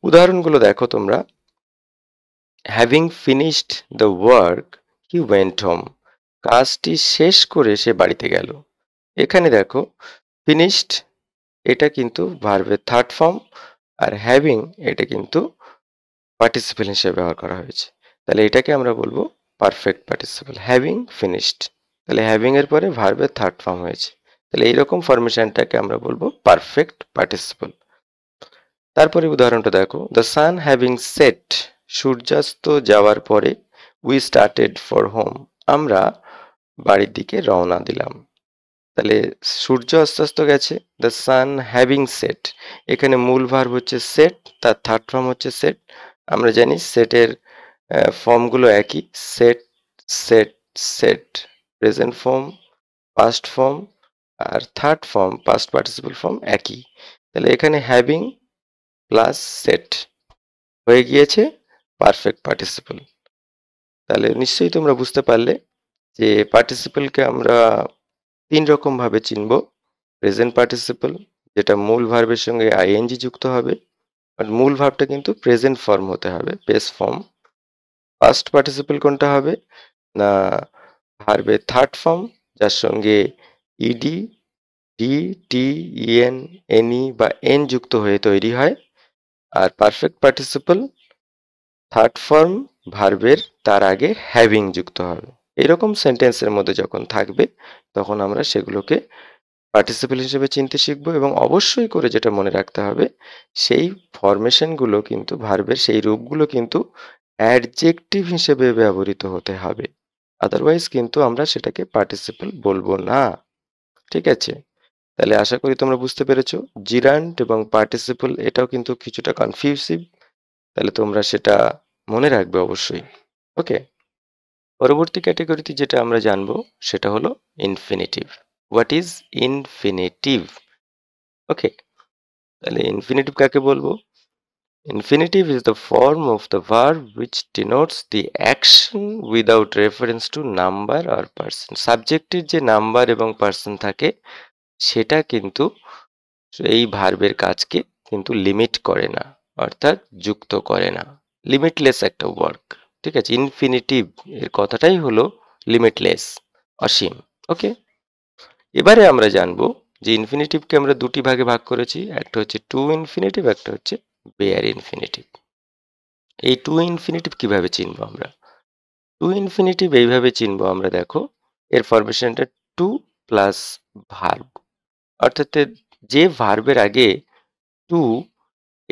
উদাহরণগুলো দেখো তোমরা having finished the work he went home কাজটি শেষ করে সে বাড়িতে গেল এখানে দেখো ফিনিশড এটা কিন্তু ভার্ভের থার্ড ফর্ম আর হ্যাভিং এটা কিন্তু পার্টিসিপেল হিসেবে ব্যবহার করা হয়েছে তাহলে এটাকে আমরা বলবো পারফেক্ট পার্টিসিপেল হ্যাভিং ফিনিশড তাহলে হ্যাভিং এর পরে ভার্ভের থার্ড ফর্ম হয়েছে তাহলে এইরকম ফর্মেশনটাকে আমরা বলবো পারফেক্ট পার্টিসিপেল তারপরে উদাহরণটা দেখো দ্য সান হ্যাভিং সেট সূর্যাস্ত যাওয়ার পরে উই স্টার্টেড ফর হোম আমরা বাড়ির দিকে রওনা দিলাম তাহলে সূর্য অস্ত গেছে দ্য সান হ্যাভিং সেট এখানে মূল ভার হচ্ছে সেট তার থার্ড ফর্ম হচ্ছে সেট আমরা জানি সেটের ফর্মগুলো একই set set set present form past form আর third form past participle form একই তাহলে এখানে হ্যাভিং প্লাস সেট হয়ে গিয়েছে পারফেক্ট পার্টিসিপল তাহলে নিশ্চয়ই তোমরা বুঝতে পারলে যে পার্টিসিপলকে আমরা তিন রকমভাবে চিনব প্রেজেন্ট পার্টিসিপল যেটা মূল ভার্বের সঙ্গে আইএনজি যুক্ত হবে বাট মূল ভার্বটা কিন্তু প্রেজেন্ট ফর্ম হতে হবে পেস ফর্ম ফার্স্ট পার্টিসিপল কোনটা হবে না ভার্বের থার্ড ফর্ম যার সঙ্গে ED D T EN NE বা এন যুক্ত হয়ে তৈরি হয় আর পারফেক্ট পার্টিসিপল থার্ড ফর্ম ভার্বের তার আগে হ্যাভিং যুক্ত হবে এরকম সেন্টেন্সের মধ্যে যখন থাকবে তখন আমরা সেগুলোকে পার্টিসিপেল হিসেবে চিনতে শিখবো এবং অবশ্যই করে যেটা মনে রাখতে হবে সেই ফরমেশনগুলো কিন্তু ভার্বের সেই রূপগুলো কিন্তু অ্যাডজেক্টিভ হিসেবে ব্যবহৃত হতে হবে আদারওয়াইজ কিন্তু আমরা সেটাকে পার্টিসিপেল বলবো না ঠিক আছে তাহলে আশা করি তোমরা বুঝতে পেরেছো জিরান্ট এবং পার্টিসিপেল এটাও কিন্তু কিছুটা কনফিউসিভ তাহলে তোমরা সেটা মনে রাখবে অবশ্যই ওকে পরবর্তী ক্যাটেগরিতে যেটা আমরা জানব সেটা হলো infinitive what is infinitive okay তাহলে ইনফিনিটিভ কাকে বলবো infinitive is the form of the verb which denotes the action without reference to number আর পার্সন সাবজেক্টের যে নাম্বার এবং পার্সন থাকে সেটা কিন্তু এই ভার্বের কাজকে কিন্তু লিমিট করে না অর্থাৎ যুক্ত করে না লিমিটলেস একটা ওয়ার্ক ঠিক আছে ইনফিনিটিভ এর কথাটাই হলো লিমিটলেস অসীম ওকে এবারে আমরা জানব যে ইনফিনিটিভকে আমরা দুটি ভাগে ভাগ করেছি একটা হচ্ছে টু ইনফিনিটিভ একটা হচ্ছে বেয়ার ইনফিনিটিভ এই টু ইনফিনিটিভ কিভাবে চিনবো আমরা টু ইনফিনিটিভ এইভাবে চিনবো আমরা দেখো এর ফরমেশনটা টু প্লাস ভার্ব অর্থাৎ যে ভার্বের আগে টু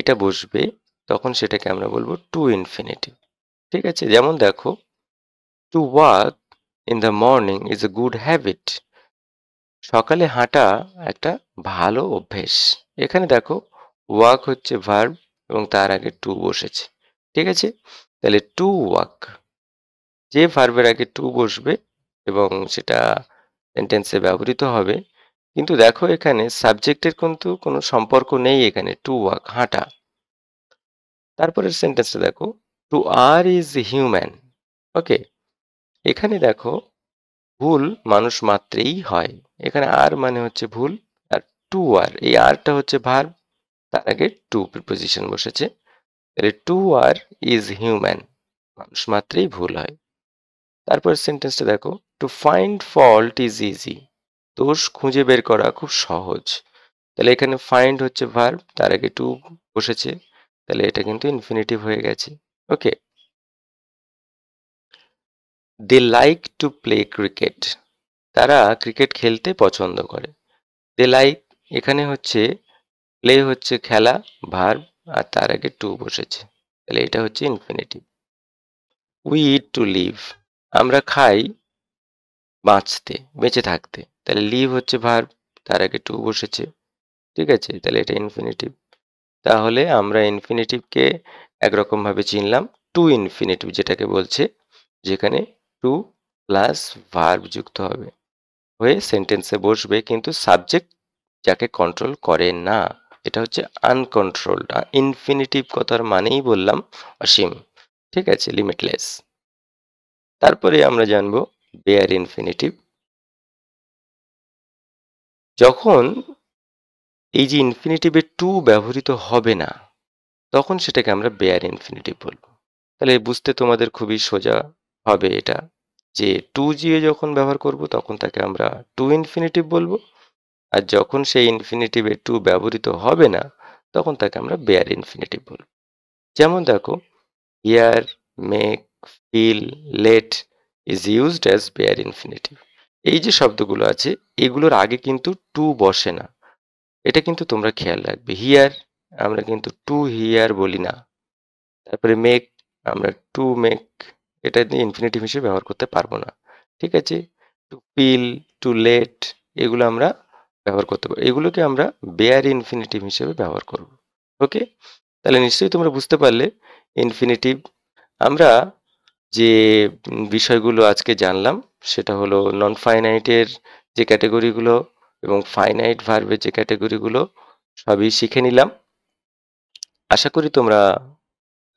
এটা বসবে তখন সেটাকে আমরা বলবো টু ইনফিনিটিভ ঠিক আছে যেমন দেখো to walk in the morning is a good habit সকালে হাঁটা একটা ভালো অভ্যেস এখানে দেখো ওয়াক হচ্ছে ভার্ব এবং তার আগে টু বসেছে ঠিক আছে তাহলে টু ওয়াক যে ভার্বের আগে টু বসবে এবং সেটা সেন্টেন্সে ব্যবহৃত হবে কিন্তু দেখো এখানে সাবজেক্টের কিন্তু কোনো সম্পর্ক নেই এখানে টু ওয়াক হাঁটা তারপরের সেন্টেন্সটা দেখো to err is human okay এখানে দেখো ভুল মানুষ মাত্রেই হয় এখানে আর মানে হচ্ছে ভুল আর টু আর এই আরটা হচ্ছে ভার তার আগে টু প্রিপোজিশন বসেছে তাহলে টু আর ইজ হিউম্যান মানুষ মাত্রেই ভুল হয় তারপর সেন্টেন্সটা দেখো to find fault is easy দোষ খুঁজে বের করা খুব সহজ তাহলে এখানে ফাইন্ড হচ্ছে ভার্ব তার আগে টু বসেছে তাহলে এটা কিন্তু ইনফিনিটিভ হয়ে গেছে Okay. They like to play cricket. তারা ক্রিকেট খেলতে পছন্দ করে দে লাইক এখানে হচ্ছে প্লে হচ্ছে খেলা ভার আর তার আগে টু বসেছে তাহলে এটা হচ্ছে infinitive we eat to live আমরা খাই বাঁচতে বেঁচে থাকতে তাহলে লিভ হচ্ছে ভার তার আগে টু বসেছে ঠিক আছে তাহলে এটা ইনফিনিটিভ তাহলে আমরা ইনফিনিটিভকে একরকমভাবে চিনলাম টু ইনফিনিটিভ যেটাকে বলছে যেখানে টু প্লাস ভার্ব যুক্ত হবে হয়ে সেন্টেন্সে বসবে কিন্তু সাবজেক্ট যাকে কন্ট্রোল করে না এটা হচ্ছে আনকন্ট্রোলড ইনফিনিটিভ কথার মানেই বললাম অসীম ঠিক আছে লিমিটলেস তারপরে আমরা জানবো বেয়ার ইনফিনিটিভ যখন এই যে ইনফিনিটিভে টু ব্যবহৃত হবে না তখন সেটাকে আমরা বেয়ার ইনফিনিটিভ বলবো তাহলে বুঝতে তোমাদের খুবই সোজা হবে এটা যে টু জিও যখন ব্যবহার করব তখন তাকে আমরা টু ইনফিনিটিভ বলবো আর যখন সেই ইনফিনিটিভে টু ব্যবহৃত হবে না তখন তাকে আমরা বেয়ার ইনফিনিটিভ বলবো যেমন দেখো hear make feel let is used as bare infinitive এই যে শব্দগুলো আছে এগুলোর আগে কিন্তু টু বসে না এটা কিন্তু তোমরা খেয়াল রাখবে হিয়ার আমরা কিন্তু টু হিয়ার বলি না তারপরে মেক আমরা টু মেক এটা দিয়ে ইনফিনিটিভ হিসেবে ব্যবহার করতে পারবো না ঠিক আছে টু পিল টু লেট এগুলো আমরা ব্যবহার করতে পারবো এগুলোকে আমরা বেয়ার ইনফিনিটিভ হিসেবে ব্যবহার করব ওকে তাহলে নিশ্চয়ই তোমরা বুঝতে পারলে ইনফিনিটিভ আমরা যে বিষয়গুলো আজকে জানলাম সেটা হলো নন ফাইনাইটের যে ক্যাটাগরিগুলো এবং ফাইনাইট ভার্বের যে ক্যাটাগরিগুলো সবই শিখে নিলাম আশা করি তোমরা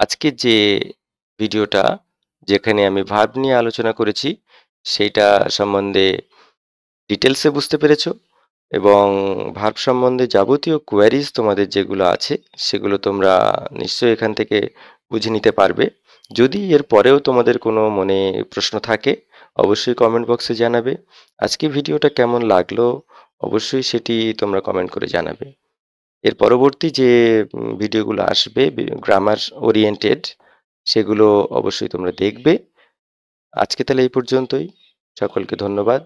আজকে যে ভিডিওটা যেখানে আমি ভার্ব নিয়ে আলোচনা করেছি সেইটা সম্বন্ধে ডিটেলসে বুঝতে পেরেছ এবং ভার্ব সম্বন্ধে যাবতীয় কোয়ারিজ তোমাদের যেগুলো আছে সেগুলো তোমরা নিশ্চয়ই এখান থেকে বুঝে নিতে পারবে যদি এর পরেও তোমাদের কোনো মনে প্রশ্ন থাকে অবশ্যই কমেন্ট বক্সে জানাবে আজকে ভিডিওটা কেমন লাগলো অবশ্যই সেটি তোমরা কমেন্ট করে জানাবে এর পরবর্তী যে ভিডিওগুলো আসবে গ্রামার ওরিয়েন্টেড সেগুলো অবশ্যই তোমরা দেখবে আজকে তাহলে এই পর্যন্তই সকলকে ধন্যবাদ